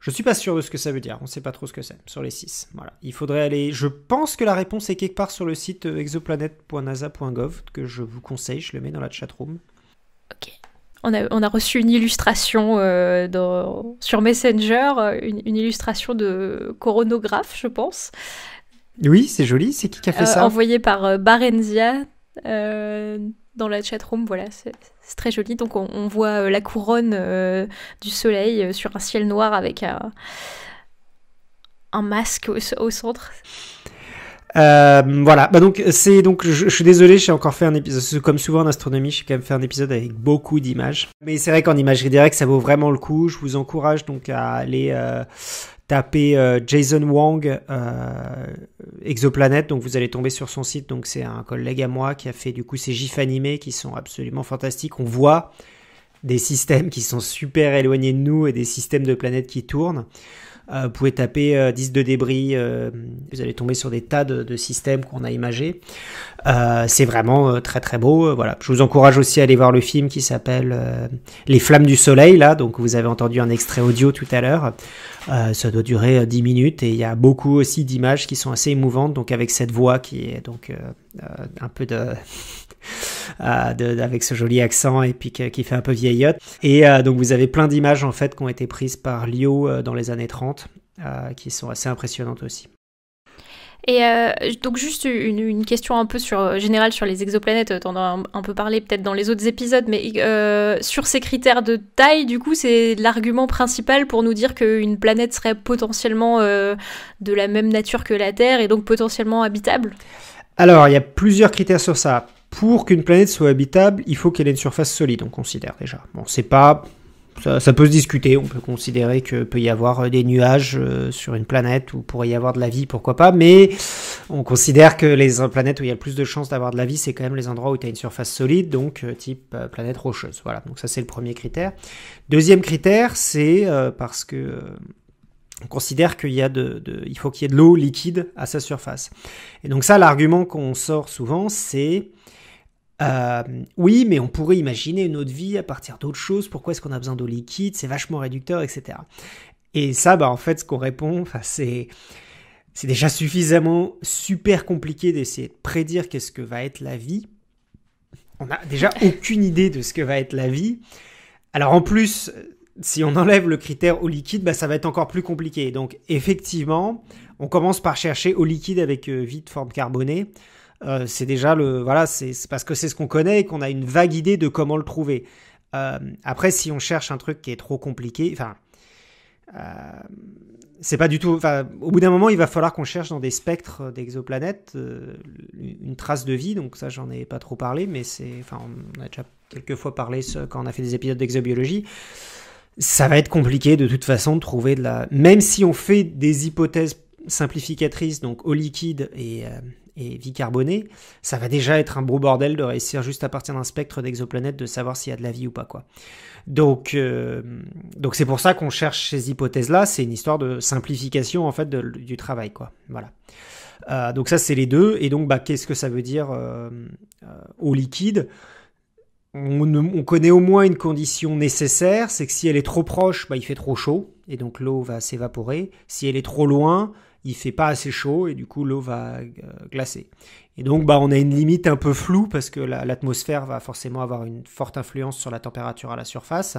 Je suis pas sûr de ce que ça veut dire, on sait pas trop ce que c'est sur les 6. Voilà. Il faudrait aller. Je pense que la réponse est quelque part sur le site euh, exoplanète.nasa.gov que je vous conseille, je le mets dans la chatroom. Ok on a, reçu une illustration euh, sur Messenger, euh, une, illustration de coronographe, je pense. Oui, c'est joli. C'est qui qui a fait euh, ça Envoyé par Barenzia dans la chatroom. Voilà, c'est très joli. Donc on, voit la couronne du soleil sur un ciel noir avec un, masque au centre. Euh, voilà. Bah donc c'est donc je, suis désolé, j'ai encore fait un épisode comme souvent en astronomie, j'ai quand même fait un épisode avec beaucoup d'images. Mais c'est vrai qu'en imagerie directe, ça vaut vraiment le coup. Je vous encourage donc à aller euh, taper euh, Jason Wang Exoplanète. donc vous allez tomber sur son site. Donc c'est un collègue à moi qui a fait du coup ces gifs animés qui sont absolument fantastiques. On voit des systèmes qui sont super éloignés de nous et des systèmes de planètes qui tournent. Euh, vous pouvez taper 10 euh, de débris, euh, vous allez tomber sur des tas de, de systèmes qu'on a imagés. c'est vraiment très très beau. voilà, je vous encourage aussi à aller voir le film qui s'appelle Les flammes du soleil. Là, donc vous avez entendu un extrait audio tout à l'heure. ça doit durer 10 minutes et il y a beaucoup aussi d'images qui sont assez émouvantes. Donc avec cette voix qui est donc un peu de Euh, avec ce joli accent et puis qui fait un peu vieillotte. Et euh, donc vous avez plein d'images en fait qui ont été prises par Liu euh, dans les années 30, qui sont assez impressionnantes aussi. Et donc juste une, question un peu sur, générale sur les exoplanètes, on as un, un, peu parlé peut-être dans les autres épisodes, mais sur ces critères de taille, du coup, c'est l'argument principal pour nous dire qu'une planète serait potentiellement de la même nature que la Terre et donc potentiellement habitable alors, il y a plusieurs critères sur ça pour qu'une planète soit habitable, il faut qu'elle ait une surface solide, on considère déjà. Bon, c'est pas. Ça, peut se discuter, on peut considérer que peut y avoir euh, des nuages euh, sur une planète ou pourrait y avoir de la vie, pourquoi pas, mais on considère que les planètes où il y a le plus de chances d'avoir de la vie, c'est quand même les endroits où tu as une surface solide, donc euh, type planète rocheuse. Voilà, donc ça c'est le premier critère. Deuxième critère, c'est parce que on considère qu'il de il faut qu'il y ait de l'eau liquide à sa surface. Et donc ça, l'argument qu'on sort souvent, c'est euh, oui, mais on pourrait imaginer une autre vie à partir d'autres choses. Pourquoi est-ce qu'on a besoin d'eau liquide C'est vachement réducteur, etc. Et ça, bah, en fait, ce qu'on répond, c'est c'est déjà suffisamment super compliqué d'essayer de prédire qu'est-ce que va être la vie. On n'a déjà aucune idée de ce que va être la vie. Alors en plus, si on enlève le critère eau liquide, bah, ça va être encore plus compliqué. Donc effectivement, on commence par chercher eau liquide avec euh, vide forme carbonée. Euh, c'est déjà le voilà, c'est parce que c'est ce qu'on connaît et qu'on a une vague idée de comment le trouver. Euh, après, si on cherche un truc qui est trop compliqué, enfin, euh, c'est pas du tout. Au bout d'un moment, il va falloir qu'on cherche dans des spectres d'exoplanètes une trace de vie. Donc ça, j'en ai pas trop parlé, mais c'est, enfin, on a déjà quelques fois parlé quand on a fait des épisodes d'exobiologie ça va être compliqué de toute façon de trouver de la. Même si on fait des hypothèses simplificatrices, donc au liquide et, et vie carbonée, ça va déjà être un beau bordel de réussir juste à partir d'un spectre d'exoplanètes de savoir s'il y a de la vie ou pas quoi. Donc euh, donc c'est pour ça qu'on cherche ces hypothèses là, c'est une histoire de simplification en fait du travail quoi. Voilà. Euh, donc ça c'est les deux et donc bah qu'est-ce que ça veut dire euh, au liquide on, connaît au moins une condition nécessaire, c'est que si elle est trop proche, bah, il fait trop chaud et donc l'eau va s'évaporer. Si elle est trop loin, il fait pas assez chaud et du coup l'eau va euh, glacer. Et donc bah, on a une limite un peu floue parce que l'atmosphère va forcément avoir une forte influence sur la température à la surface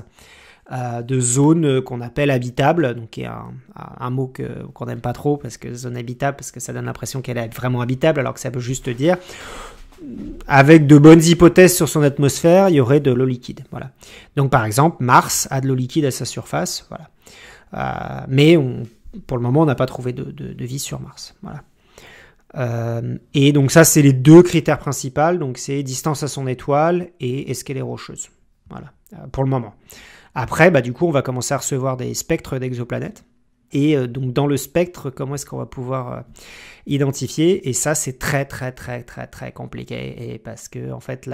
euh, de zones qu'on appelle habitable, donc qui est un, un mot qu'on n'aime pas trop parce que zone habitable parce que ça donne l'impression qu'elle est vraiment habitable alors que ça veut juste dire avec de bonnes hypothèses sur son atmosphère, il y aurait de l'eau liquide. Voilà. Donc par exemple, Mars a de l'eau liquide à sa surface. Voilà. Euh, mais on pour le moment, on n'a pas trouvé de, vie sur Mars. Voilà. Euh, et donc ça, c'est les deux critères principaux. Donc c'est distance à son étoile et est-ce qu'elle est rocheuse. Voilà, euh, pour le moment. Après, bah, du coup, on va commencer à recevoir des spectres d'exoplanètes. Et euh, donc dans le spectre, comment est-ce qu'on va pouvoir identifier Et ça, c'est très très très très très compliqué. Et parce que en fait,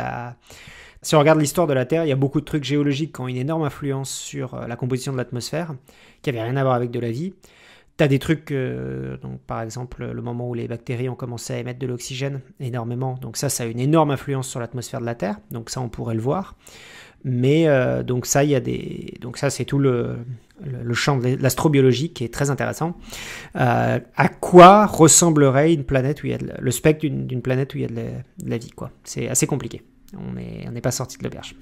si on regarde l'histoire de la Terre, il y a beaucoup de trucs géologiques qui ont une énorme influence sur la composition de l'atmosphère, qui n'avaient rien à voir avec de la vie des trucs, euh, donc par exemple le moment où les bactéries ont commencé à émettre de l'oxygène énormément, donc ça, ça a une énorme influence sur l'atmosphère de la Terre, donc ça on pourrait le voir. Mais euh, donc ça, il y a des, donc ça c'est tout le, le, champ de l'astrobiologie qui est très intéressant. Euh, à quoi ressemblerait une planète où il y a le spectre d'une planète où il y a de la, vie quoi C'est assez compliqué. On n'est on pas sorti de l'auberge.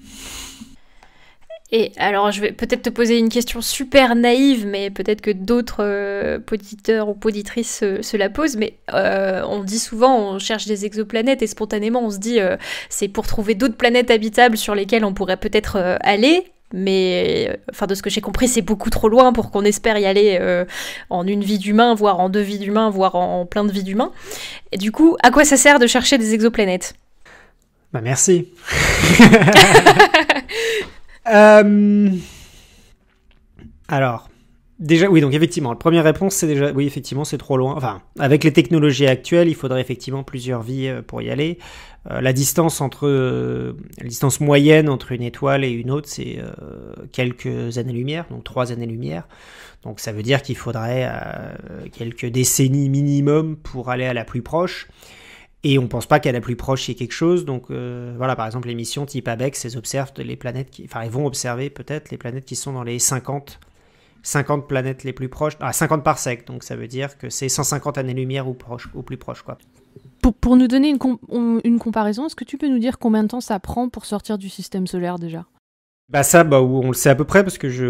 Et alors, je vais peut-être te poser une question super naïve, mais peut-être que d'autres euh, poditeurs ou auditrices euh, se la posent. Mais euh, on dit souvent, on cherche des exoplanètes et spontanément, on se dit, c'est pour trouver d'autres planètes habitables sur lesquelles on pourrait peut-être aller. Mais, enfin, de ce que j'ai compris, c'est beaucoup trop loin pour qu'on espère y aller en une vie d'humain, voire en deux vies d'humain, voire en, plein de vies d'humain. Et du coup, à quoi ça sert de chercher des exoplanètes Bah merci Euh, alors, déjà, oui, donc effectivement, la première réponse, c'est déjà, oui, effectivement, c'est trop loin. Enfin, avec les technologies actuelles, il faudrait effectivement plusieurs vies euh, pour y aller. Euh, la distance entre, la distance moyenne entre une étoile et une autre, c'est quelques années-lumière, donc trois années-lumière. Donc ça veut dire qu'il faudrait quelques décennies minimum pour aller à la plus proche. Et on pense pas qu'à la plus proche il y ait quelque chose. Donc euh, voilà, par exemple, les missions type ABEX, elles observent les planètes qui. Enfin, elles vont observer peut-être les planètes qui sont dans les 50, 50 planètes les plus proches. à 50 par sec, donc ça veut dire que c'est 150 années-lumière ou, ou plus proche, quoi. Pour, nous donner une, une comparaison, est-ce que tu peux nous dire combien de temps ça prend pour sortir du système solaire déjà bah ça, bah, on le sait à peu près parce que je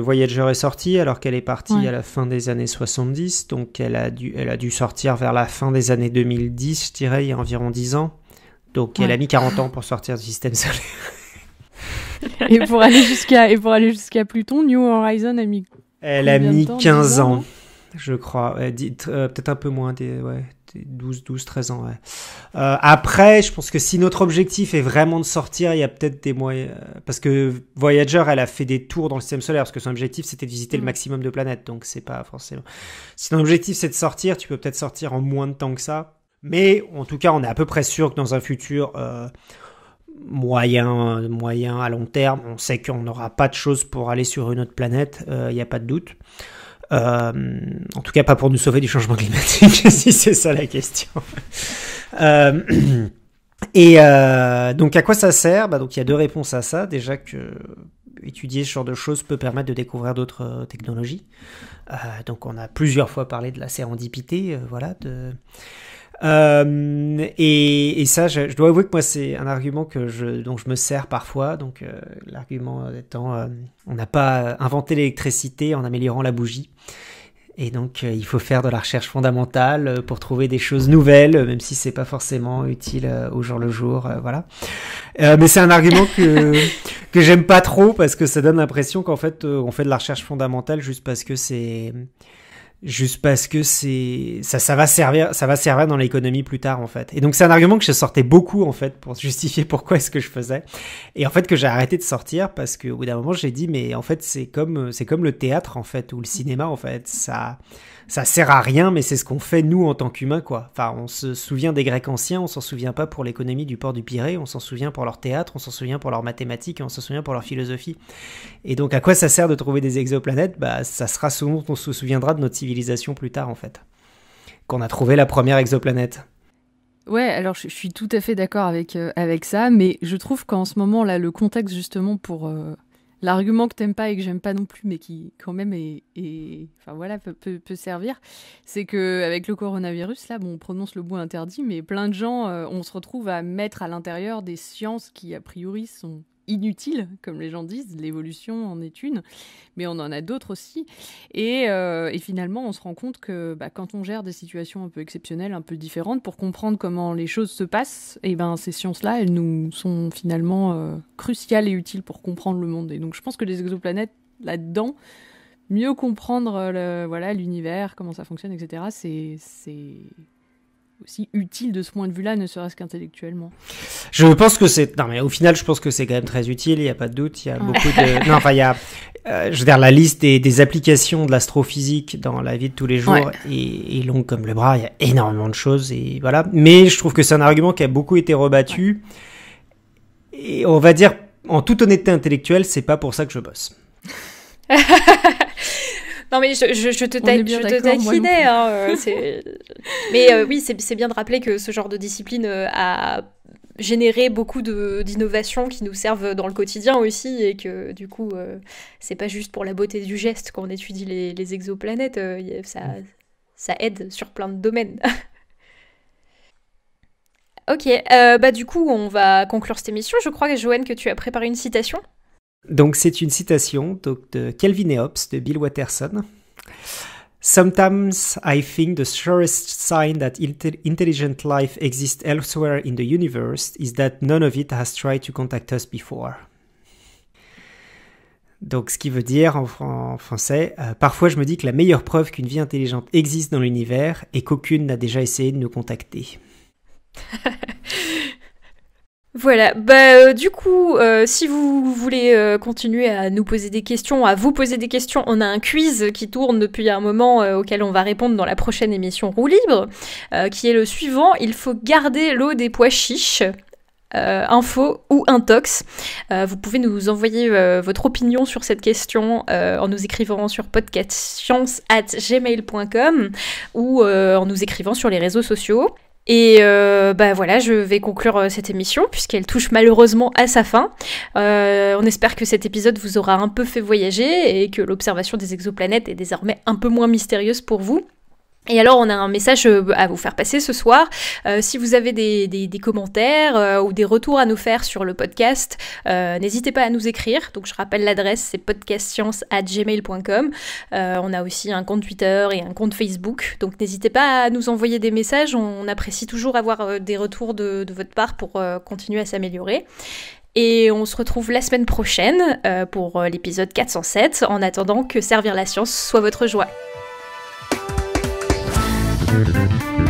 est sorti alors qu'elle est partie à la fin des années 70, donc elle a, dû, elle a dû sortir vers la fin des années 2010, je dirais, il y a environ 10 ans. Donc elle a mis 40 ans pour sortir du système solaire. et pour aller jusqu'à et pour aller jusqu'à Pluton, New Horizon a mis Elle a mis 15 ans, je crois, euh, peut-être un peu moins des, ouais, 12, 12, 13 ans, euh, après, je pense que si notre objectif est vraiment de sortir, il y a peut-être des moyens. Euh, parce que Voyager, elle a fait des tours dans le système solaire, parce que son objectif, c'était de visiter le mm. maximum de planètes, donc c'est pas forcément. Si ton objectif, c'est de sortir, tu peux peut-être sortir en moins de temps que ça. Mais en tout cas, on est à peu près sûr que dans un futur. Euh, moyen, moyen à long terme, on sait qu'on n'aura pas de choses pour aller sur une autre planète, il n'y a pas de doute. Euh, en tout cas, pas pour nous sauver du changement climatique, si c'est ça la question. Euh, et euh, donc, à quoi ça sert bah, Donc, il y a deux réponses à ça. Déjà que étudier ce genre de choses peut permettre de découvrir d'autres technologies. donc, on a plusieurs fois parlé de la sérendipité, voilà, de euh, et, et, ça, je, dois avouer que moi, c'est un argument que je, dont je me sers parfois. Donc, euh, l'argument étant, euh, on n'a pas inventé l'électricité en améliorant la bougie. Et donc, il faut faire de la recherche fondamentale pour trouver des choses nouvelles, même si c'est pas forcément utile au jour le jour. voilà. mais c'est un argument que que j'aime pas trop parce que ça donne l'impression qu'en fait, on fait de la recherche fondamentale juste parce que c'est juste parce que c'est ça, ça va servir ça va servir dans l'économie plus tard en fait et donc c'est un argument que je sortais beaucoup en fait pour justifier pourquoi est-ce que je faisais et en fait que j'ai arrêté de sortir parce que au bout d'un moment j'ai dit mais en fait c'est comme c'est comme le théâtre en fait ou le cinéma en fait ça ça sert à rien, mais c'est ce qu'on fait nous en tant qu'humains, quoi. Enfin, on se souvient des Grecs anciens, on s'en souvient pas pour l'économie du port du Pirée, on s'en souvient pour leur théâtre, on s'en souvient pour leurs mathématiques, on s'en souvient pour leur philosophie. Et donc, à quoi ça sert de trouver des exoplanètes Bah, ça sera ce dont on se souviendra de notre civilisation plus tard, en fait. Qu'on a trouvé la première exoplanète. Ouais, alors je, suis tout à fait d'accord avec, euh, avec ça, mais je trouve qu'en ce moment, là, le contexte justement pour. Euh, l'argument que t'aimes pas et que j'aime pas non plus, mais qui quand même est, enfin voilà, peut, servir, c'est que avec le coronavirus là, on prononce le mot interdit, mais plein de gens, euh, on se retrouve à mettre à l'intérieur des sciences qui a priori sont inutile, comme les gens disent. L'évolution en est une, mais on en a d'autres aussi. Et, euh, et, finalement, on se rend compte que bah, quand on gère des situations un peu exceptionnelles, un peu différentes, pour comprendre comment les choses se passent, et eh ben ces sciences-là, elles nous sont finalement euh, cruciales et utiles pour comprendre le monde. Et donc, je pense que les exoplanètes là-dedans mieux comprendre le, voilà l'univers, comment ça fonctionne, etc. C'est aussi utile de ce point de vue-là, ne serait-ce qu'intellectuellement. Je pense que c'est. Non, mais au final, je pense que c'est quand même très utile, il n'y a pas de doute. Il y a beaucoup de. Non, enfin, il y a. Euh, je veux dire, la liste des, applications de l'astrophysique dans la vie de tous les jours est, longue comme le bras. Il y a énormément de choses et voilà. Mais je trouve que c'est un argument qui a beaucoup été rebattu. Et on va dire, en toute honnêteté intellectuelle, c'est pas pour ça que je bosse. Non, mais je, te, taquinais. Hein, euh, mais euh, oui, c'est bien de rappeler que ce genre de discipline euh, a généré beaucoup d'innovations qui nous servent dans le quotidien aussi et que du coup, c'est pas juste pour la beauté du geste qu'on étudie les, exoplanètes. ça, mm. ça aide sur plein de domaines. ok, bah du coup, on va conclure cette émission. Je crois, Joanne, que tu as préparé une citation. Donc c'est une citation de Kelvin Eops, de Bill Watterson. Sometimes I think the surest sign that intelligent life exists elsewhere in the universe is that none of it has tried to contact us before. Donc ce qui veut dire en, français, euh, parfois je me dis que la meilleure preuve qu'une vie intelligente existe dans l'univers est qu'aucune n'a déjà essayé de nous contacter. Voilà, bah euh, du coup, euh, si vous voulez euh, continuer à nous poser des questions, à vous poser des questions, on a un quiz qui tourne depuis un moment auquel on va répondre dans la prochaine émission Roue Libre, qui est le suivant, il faut garder l'eau des pois chiches. info ou intox. Euh, vous pouvez nous envoyer votre opinion sur cette question en nous écrivant sur gmail.com ou en nous écrivant sur les réseaux sociaux. Et euh, bah voilà, je vais conclure euh, cette émission puisqu'elle touche malheureusement à sa fin. Euh, on espère que cet épisode vous aura un peu fait voyager et que l'observation des exoplanètes est désormais un peu moins mystérieuse pour vous. Et alors, on a un message euh, à vous faire passer ce soir. Euh, si vous avez des, commentaires euh, ou des retours à nous faire sur le podcast, n'hésitez pas à nous écrire. Donc, je rappelle l'adresse, c'est podcastscience.gmail.com. on a aussi un compte Twitter et un compte Facebook. Donc, n'hésitez pas à nous envoyer des messages. On, apprécie toujours avoir des retours de votre part pour continuer à s'améliorer. Et on se retrouve la semaine prochaine pour l'épisode 407, en attendant que servir la science soit votre joie. Thank you.